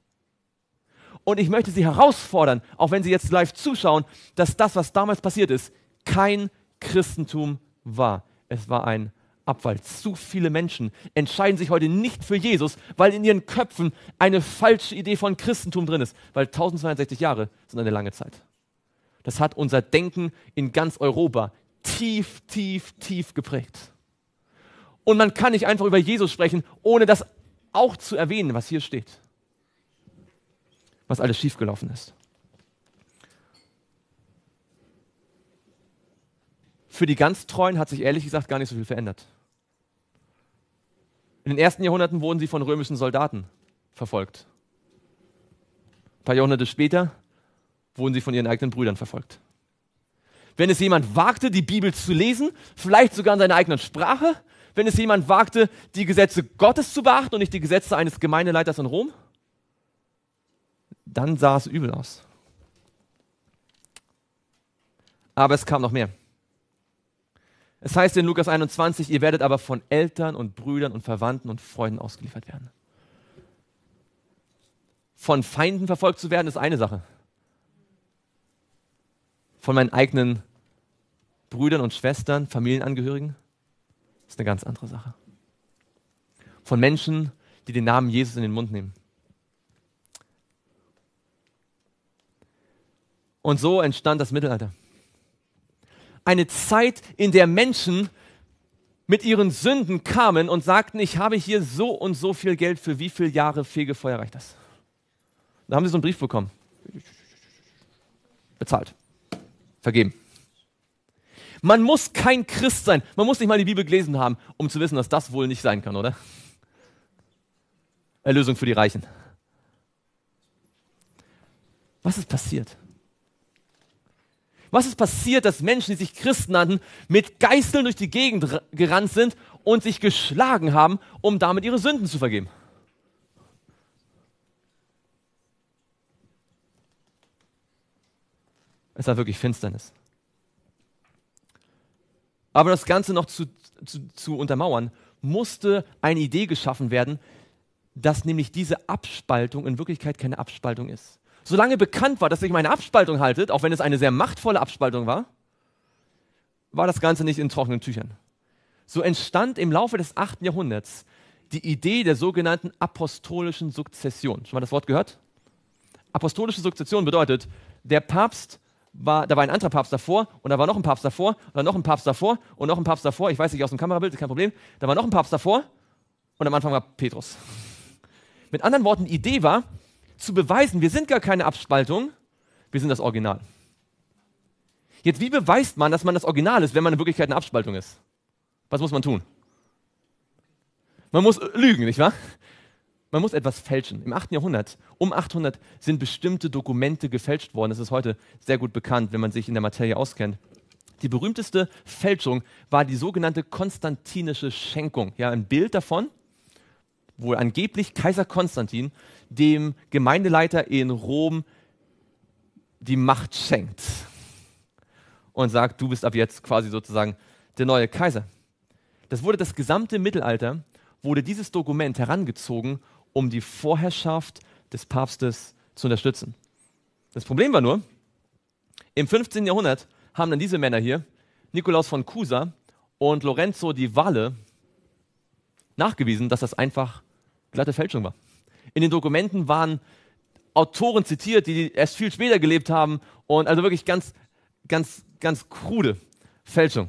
Und ich möchte sie herausfordern, auch wenn sie jetzt live zuschauen, dass das, was damals passiert ist, kein Christentum war. Es war ein ab, weil zu viele Menschen entscheiden sich heute nicht für Jesus, weil in ihren Köpfen eine falsche Idee von Christentum drin ist, weil 1062 Jahre sind eine lange Zeit. Das hat unser Denken in ganz Europa tief, tief, tief geprägt. Und man kann nicht einfach über Jesus sprechen, ohne das auch zu erwähnen, was hier steht. Was alles schiefgelaufen ist. Für die ganz Treuen hat sich ehrlich gesagt gar nicht so viel verändert. In den ersten Jahrhunderten wurden sie von römischen Soldaten verfolgt. Ein paar Jahrhunderte später wurden sie von ihren eigenen Brüdern verfolgt. Wenn es jemand wagte, die Bibel zu lesen, vielleicht sogar in seiner eigenen Sprache, wenn es jemand wagte, die Gesetze Gottes zu beachten und nicht die Gesetze eines Gemeindeleiters in Rom, dann sah es übel aus. Aber es kam noch mehr. Es heißt in Lukas 21, ihr werdet aber von Eltern und Brüdern und Verwandten und Freunden ausgeliefert werden. Von Feinden verfolgt zu werden, ist eine Sache. Von meinen eigenen Brüdern und Schwestern, Familienangehörigen, ist eine ganz andere Sache. Von Menschen, die den Namen Jesus in den Mund nehmen. Und so entstand das Mittelalter eine Zeit, in der Menschen mit ihren Sünden kamen und sagten, ich habe hier so und so viel Geld, für wie viele Jahre Fegefeuer reicht das? Da haben sie so einen Brief bekommen. Bezahlt. Vergeben. Man muss kein Christ sein. Man muss nicht mal die Bibel gelesen haben, um zu wissen, dass das wohl nicht sein kann, oder? Erlösung für die Reichen. Was ist passiert? Was ist passiert, dass Menschen, die sich Christen nannten, mit Geißeln durch die Gegend gerannt sind und sich geschlagen haben, um damit ihre Sünden zu vergeben? Es war wirklich Finsternis. Aber das Ganze noch zu, zu, zu untermauern, musste eine Idee geschaffen werden, dass nämlich diese Abspaltung in Wirklichkeit keine Abspaltung ist solange bekannt war, dass sich meine Abspaltung haltet, auch wenn es eine sehr machtvolle Abspaltung war, war das Ganze nicht in trockenen Tüchern. So entstand im Laufe des 8. Jahrhunderts die Idee der sogenannten apostolischen Sukzession. Schon mal das Wort gehört? Apostolische Sukzession bedeutet, der Papst war, da war ein anderer Papst davor und da war noch ein Papst davor und dann noch ein Papst davor und noch ein Papst davor. Ich weiß nicht aus dem Kamerabild, kein Problem. Da war noch ein Papst davor und am Anfang war Petrus. Mit anderen Worten, die Idee war, zu beweisen, wir sind gar keine Abspaltung, wir sind das Original. Jetzt, wie beweist man, dass man das Original ist, wenn man in Wirklichkeit eine Abspaltung ist? Was muss man tun? Man muss äh, lügen, nicht wahr? Man muss etwas fälschen. Im 8. Jahrhundert, um 800, sind bestimmte Dokumente gefälscht worden. Das ist heute sehr gut bekannt, wenn man sich in der Materie auskennt. Die berühmteste Fälschung war die sogenannte konstantinische Schenkung. Ja, ein Bild davon wohl angeblich Kaiser Konstantin dem Gemeindeleiter in Rom die Macht schenkt und sagt, du bist ab jetzt quasi sozusagen der neue Kaiser. Das wurde das gesamte Mittelalter, wurde dieses Dokument herangezogen, um die Vorherrschaft des Papstes zu unterstützen. Das Problem war nur, im 15. Jahrhundert haben dann diese Männer hier, Nikolaus von Cusa und Lorenzo di Valle, nachgewiesen, dass das einfach glatte Fälschung war. In den Dokumenten waren Autoren zitiert, die erst viel später gelebt haben und also wirklich ganz, ganz, ganz krude Fälschung.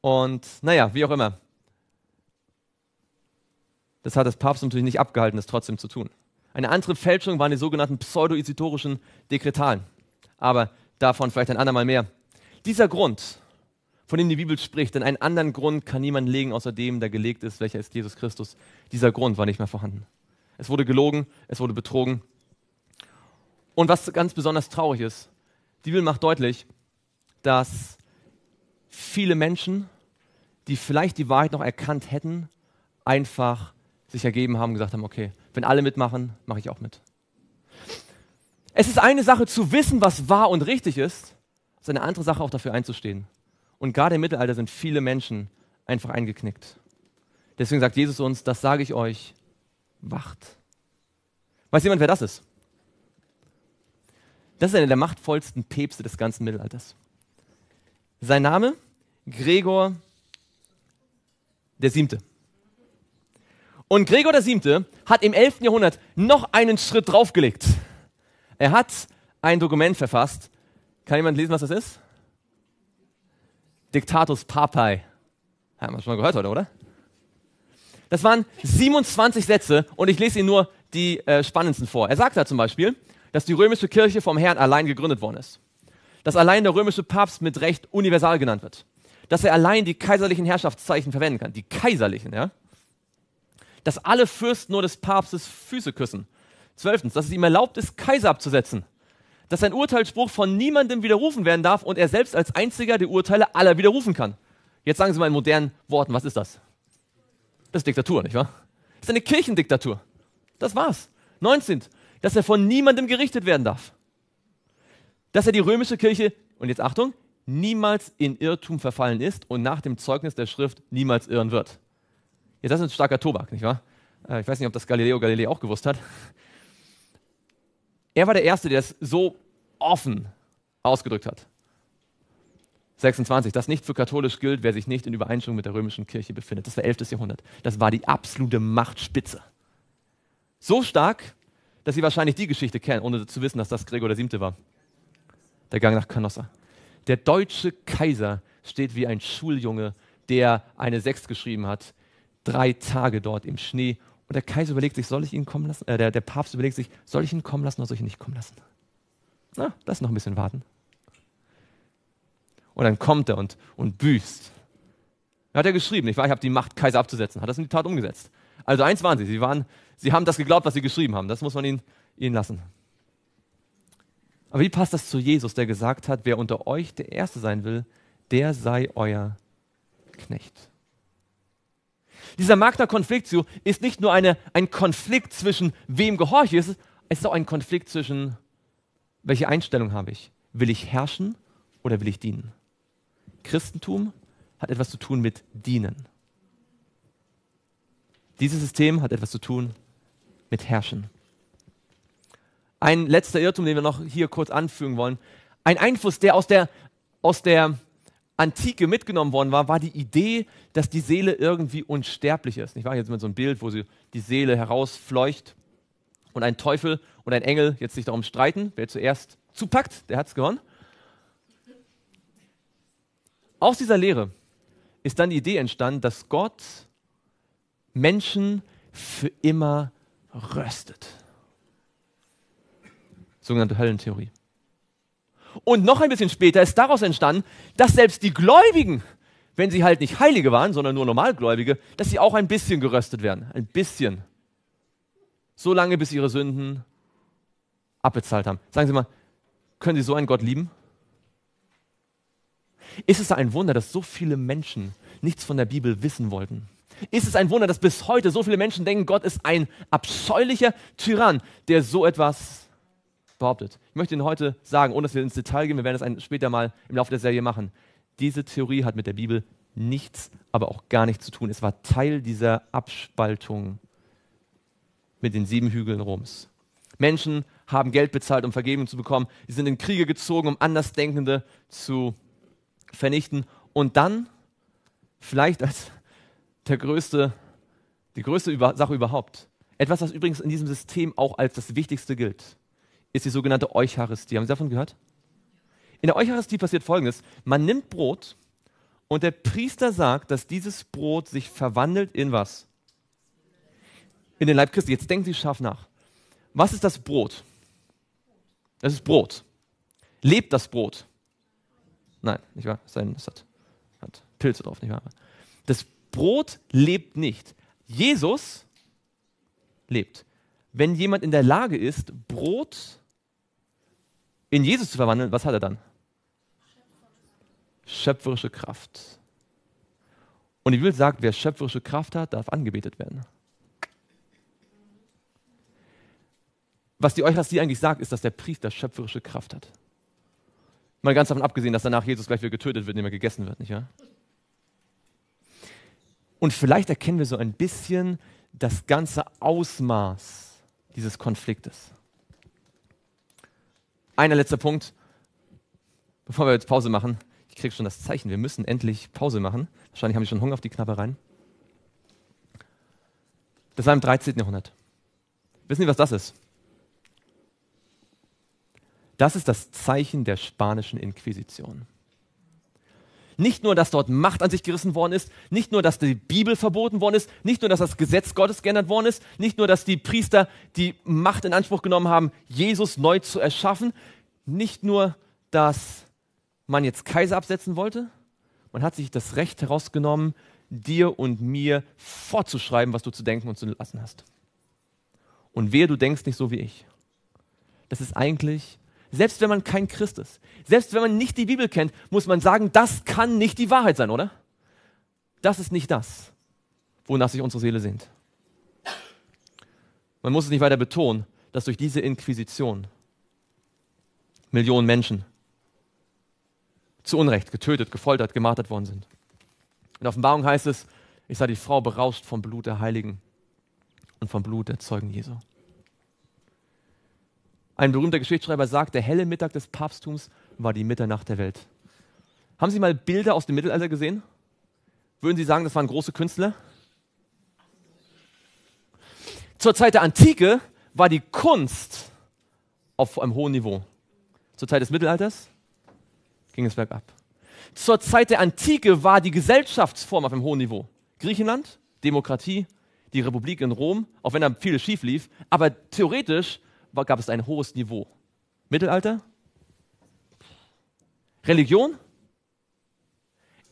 Und naja, wie auch immer. Das hat das Papst natürlich nicht abgehalten, es trotzdem zu tun. Eine andere Fälschung waren die sogenannten pseudo pseudoisitorischen Dekretalen. Aber davon vielleicht ein andermal mehr. Dieser Grund, von dem die Bibel spricht. Denn einen anderen Grund kann niemand legen, außer dem, der gelegt ist, welcher ist Jesus Christus. Dieser Grund war nicht mehr vorhanden. Es wurde gelogen, es wurde betrogen. Und was ganz besonders traurig ist, die Bibel macht deutlich, dass viele Menschen, die vielleicht die Wahrheit noch erkannt hätten, einfach sich ergeben haben und gesagt haben, okay, wenn alle mitmachen, mache ich auch mit. Es ist eine Sache zu wissen, was wahr und richtig ist, es ist eine andere Sache auch dafür einzustehen. Und gerade im Mittelalter sind viele Menschen einfach eingeknickt. Deswegen sagt Jesus uns, das sage ich euch, wacht. Weiß jemand, wer das ist? Das ist einer der machtvollsten Päpste des ganzen Mittelalters. Sein Name? Gregor der Siebte. Und Gregor der Siebte hat im 11. Jahrhundert noch einen Schritt draufgelegt. Er hat ein Dokument verfasst. Kann jemand lesen, was das ist? Diktatus Papai. Haben wir schon mal gehört heute, oder? Das waren 27 Sätze und ich lese Ihnen nur die äh, spannendsten vor. Er sagt da zum Beispiel, dass die römische Kirche vom Herrn allein gegründet worden ist. Dass allein der römische Papst mit Recht universal genannt wird. Dass er allein die kaiserlichen Herrschaftszeichen verwenden kann. Die kaiserlichen, ja? Dass alle Fürsten nur des Papstes Füße küssen. Zwölftens, dass es ihm erlaubt ist, Kaiser abzusetzen dass sein Urteilsspruch von niemandem widerrufen werden darf und er selbst als einziger die Urteile aller widerrufen kann. Jetzt sagen Sie mal in modernen Worten, was ist das? Das ist Diktatur, nicht wahr? Das ist eine Kirchendiktatur. Das war's. 19. Dass er von niemandem gerichtet werden darf. Dass er die römische Kirche, und jetzt Achtung, niemals in Irrtum verfallen ist und nach dem Zeugnis der Schrift niemals irren wird. Jetzt ja, das ist ein starker Tobak, nicht wahr? Äh, ich weiß nicht, ob das Galileo Galilei auch gewusst hat. Er war der Erste, der es so offen ausgedrückt hat. 26, dass nicht für katholisch gilt, wer sich nicht in Übereinstimmung mit der römischen Kirche befindet. Das war 11. Jahrhundert. Das war die absolute Machtspitze. So stark, dass Sie wahrscheinlich die Geschichte kennen, ohne zu wissen, dass das Gregor VII. war. Der Gang nach Canossa. Der deutsche Kaiser steht wie ein Schuljunge, der eine Sechs geschrieben hat, drei Tage dort im Schnee und der Kaiser überlegt sich, soll ich ihn kommen lassen? Äh, der, der Papst überlegt sich, soll ich ihn kommen lassen oder soll ich ihn nicht kommen lassen? Na, lass noch ein bisschen warten. Und dann kommt er und, und büßt. Hat er geschrieben, ich, ich habe die Macht, Kaiser abzusetzen. Hat das in die Tat umgesetzt. Also eins waren sie, sie, waren, sie haben das geglaubt, was sie geschrieben haben. Das muss man ihnen, ihnen lassen. Aber wie passt das zu Jesus, der gesagt hat, wer unter euch der Erste sein will, der sei euer Knecht. Dieser Magna Conflictio ist nicht nur eine, ein Konflikt zwischen wem gehorche ich, es ist auch ein Konflikt zwischen welche Einstellung habe ich? Will ich herrschen oder will ich dienen? Christentum hat etwas zu tun mit dienen. Dieses System hat etwas zu tun mit herrschen. Ein letzter Irrtum, den wir noch hier kurz anfügen wollen. Ein Einfluss, der aus der, aus der Antike mitgenommen worden war, war die Idee, dass die Seele irgendwie unsterblich ist. Ich war jetzt mit so ein Bild, wo sie die Seele herausfleucht und ein Teufel und ein Engel jetzt sich darum streiten, wer zuerst zupackt, der hat es gewonnen. Aus dieser Lehre ist dann die Idee entstanden, dass Gott Menschen für immer röstet. Sogenannte Höllentheorie. Und noch ein bisschen später ist daraus entstanden, dass selbst die Gläubigen, wenn sie halt nicht Heilige waren, sondern nur Normalgläubige, dass sie auch ein bisschen geröstet werden. Ein bisschen. So lange, bis ihre Sünden abbezahlt haben. Sagen Sie mal, können Sie so einen Gott lieben? Ist es ein Wunder, dass so viele Menschen nichts von der Bibel wissen wollten? Ist es ein Wunder, dass bis heute so viele Menschen denken, Gott ist ein abscheulicher Tyrann, der so etwas behauptet. Ich möchte Ihnen heute sagen, ohne dass wir ins Detail gehen, wir werden das später mal im Laufe der Serie machen. Diese Theorie hat mit der Bibel nichts, aber auch gar nichts zu tun. Es war Teil dieser Abspaltung mit den sieben Hügeln Roms. Menschen haben Geld bezahlt, um Vergebung zu bekommen. Sie sind in Kriege gezogen, um Andersdenkende zu vernichten. Und dann, vielleicht als der größte, die größte Sache überhaupt, etwas, was übrigens in diesem System auch als das Wichtigste gilt ist die sogenannte Eucharistie. Haben Sie davon gehört? In der Eucharistie passiert Folgendes. Man nimmt Brot und der Priester sagt, dass dieses Brot sich verwandelt in was? In den Leib Christi. Jetzt denken Sie scharf nach. Was ist das Brot? Das ist Brot. Lebt das Brot? Nein, nicht wahr? es hat, hat Pilze drauf, nicht wahr? Das Brot lebt nicht. Jesus lebt. Wenn jemand in der Lage ist, Brot zu in Jesus zu verwandeln, was hat er dann? Schöpferische Kraft. Und die Bibel sagt, wer schöpferische Kraft hat, darf angebetet werden. Was die Eucharistie eigentlich sagt, ist, dass der Priester schöpferische Kraft hat. Mal ganz davon abgesehen, dass danach Jesus gleich wieder getötet wird, indem er gegessen wird, nicht wahr? Und vielleicht erkennen wir so ein bisschen das ganze Ausmaß dieses Konfliktes. Einer letzter Punkt, bevor wir jetzt Pause machen. Ich kriege schon das Zeichen, wir müssen endlich Pause machen. Wahrscheinlich haben die schon Hunger auf die Knabbereien. Das war im 13. Jahrhundert. Wissen Sie, was das ist? Das ist das Zeichen der spanischen Inquisition. Nicht nur, dass dort Macht an sich gerissen worden ist, nicht nur, dass die Bibel verboten worden ist, nicht nur, dass das Gesetz Gottes geändert worden ist, nicht nur, dass die Priester die Macht in Anspruch genommen haben, Jesus neu zu erschaffen, nicht nur, dass man jetzt Kaiser absetzen wollte, man hat sich das Recht herausgenommen, dir und mir vorzuschreiben, was du zu denken und zu lassen hast. Und wer du denkst nicht so wie ich. Das ist eigentlich selbst wenn man kein Christ ist, selbst wenn man nicht die Bibel kennt, muss man sagen, das kann nicht die Wahrheit sein, oder? Das ist nicht das, wonach sich unsere Seele sehnt. Man muss es nicht weiter betonen, dass durch diese Inquisition Millionen Menschen zu Unrecht getötet, gefoltert, gemartert worden sind. In Offenbarung heißt es, ich sah die Frau berauscht vom Blut der Heiligen und vom Blut der Zeugen Jesu. Ein berühmter Geschichtsschreiber sagt, der helle Mittag des Papsttums war die Mitternacht der Welt. Haben Sie mal Bilder aus dem Mittelalter gesehen? Würden Sie sagen, das waren große Künstler? Zur Zeit der Antike war die Kunst auf einem hohen Niveau. Zur Zeit des Mittelalters ging es bergab. Zur Zeit der Antike war die Gesellschaftsform auf einem hohen Niveau. Griechenland, Demokratie, die Republik in Rom, auch wenn da vieles schief lief, aber theoretisch gab es ein hohes Niveau. Mittelalter? Religion?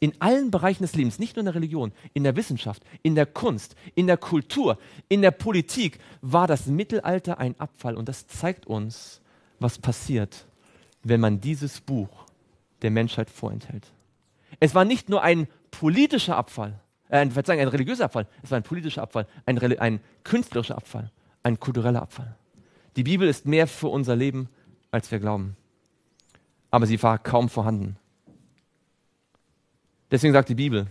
In allen Bereichen des Lebens, nicht nur in der Religion, in der Wissenschaft, in der Kunst, in der Kultur, in der Politik, war das Mittelalter ein Abfall. Und das zeigt uns, was passiert, wenn man dieses Buch der Menschheit vorenthält. Es war nicht nur ein politischer Abfall, äh, ein, ein religiöser Abfall, es war ein politischer Abfall, ein, ein künstlerischer Abfall, ein kultureller Abfall. Die Bibel ist mehr für unser Leben, als wir glauben. Aber sie war kaum vorhanden. Deswegen sagt die Bibel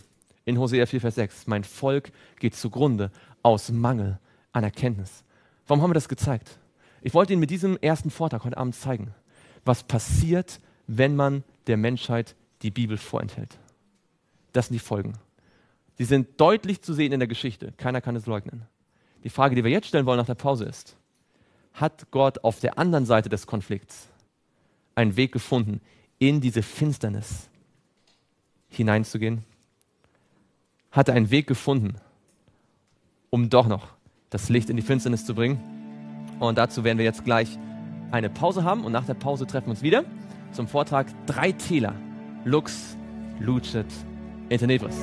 in Hosea 4, Vers 6, mein Volk geht zugrunde aus Mangel an Erkenntnis. Warum haben wir das gezeigt? Ich wollte Ihnen mit diesem ersten Vortrag heute Abend zeigen, was passiert, wenn man der Menschheit die Bibel vorenthält. Das sind die Folgen. Die sind deutlich zu sehen in der Geschichte. Keiner kann es leugnen. Die Frage, die wir jetzt stellen wollen nach der Pause ist, hat Gott auf der anderen Seite des Konflikts einen Weg gefunden, in diese Finsternis hineinzugehen? Hat er einen Weg gefunden, um doch noch das Licht in die Finsternis zu bringen? Und dazu werden wir jetzt gleich eine Pause haben und nach der Pause treffen wir uns wieder zum Vortrag Drei Täler, Lux, Lucet, Etenebris.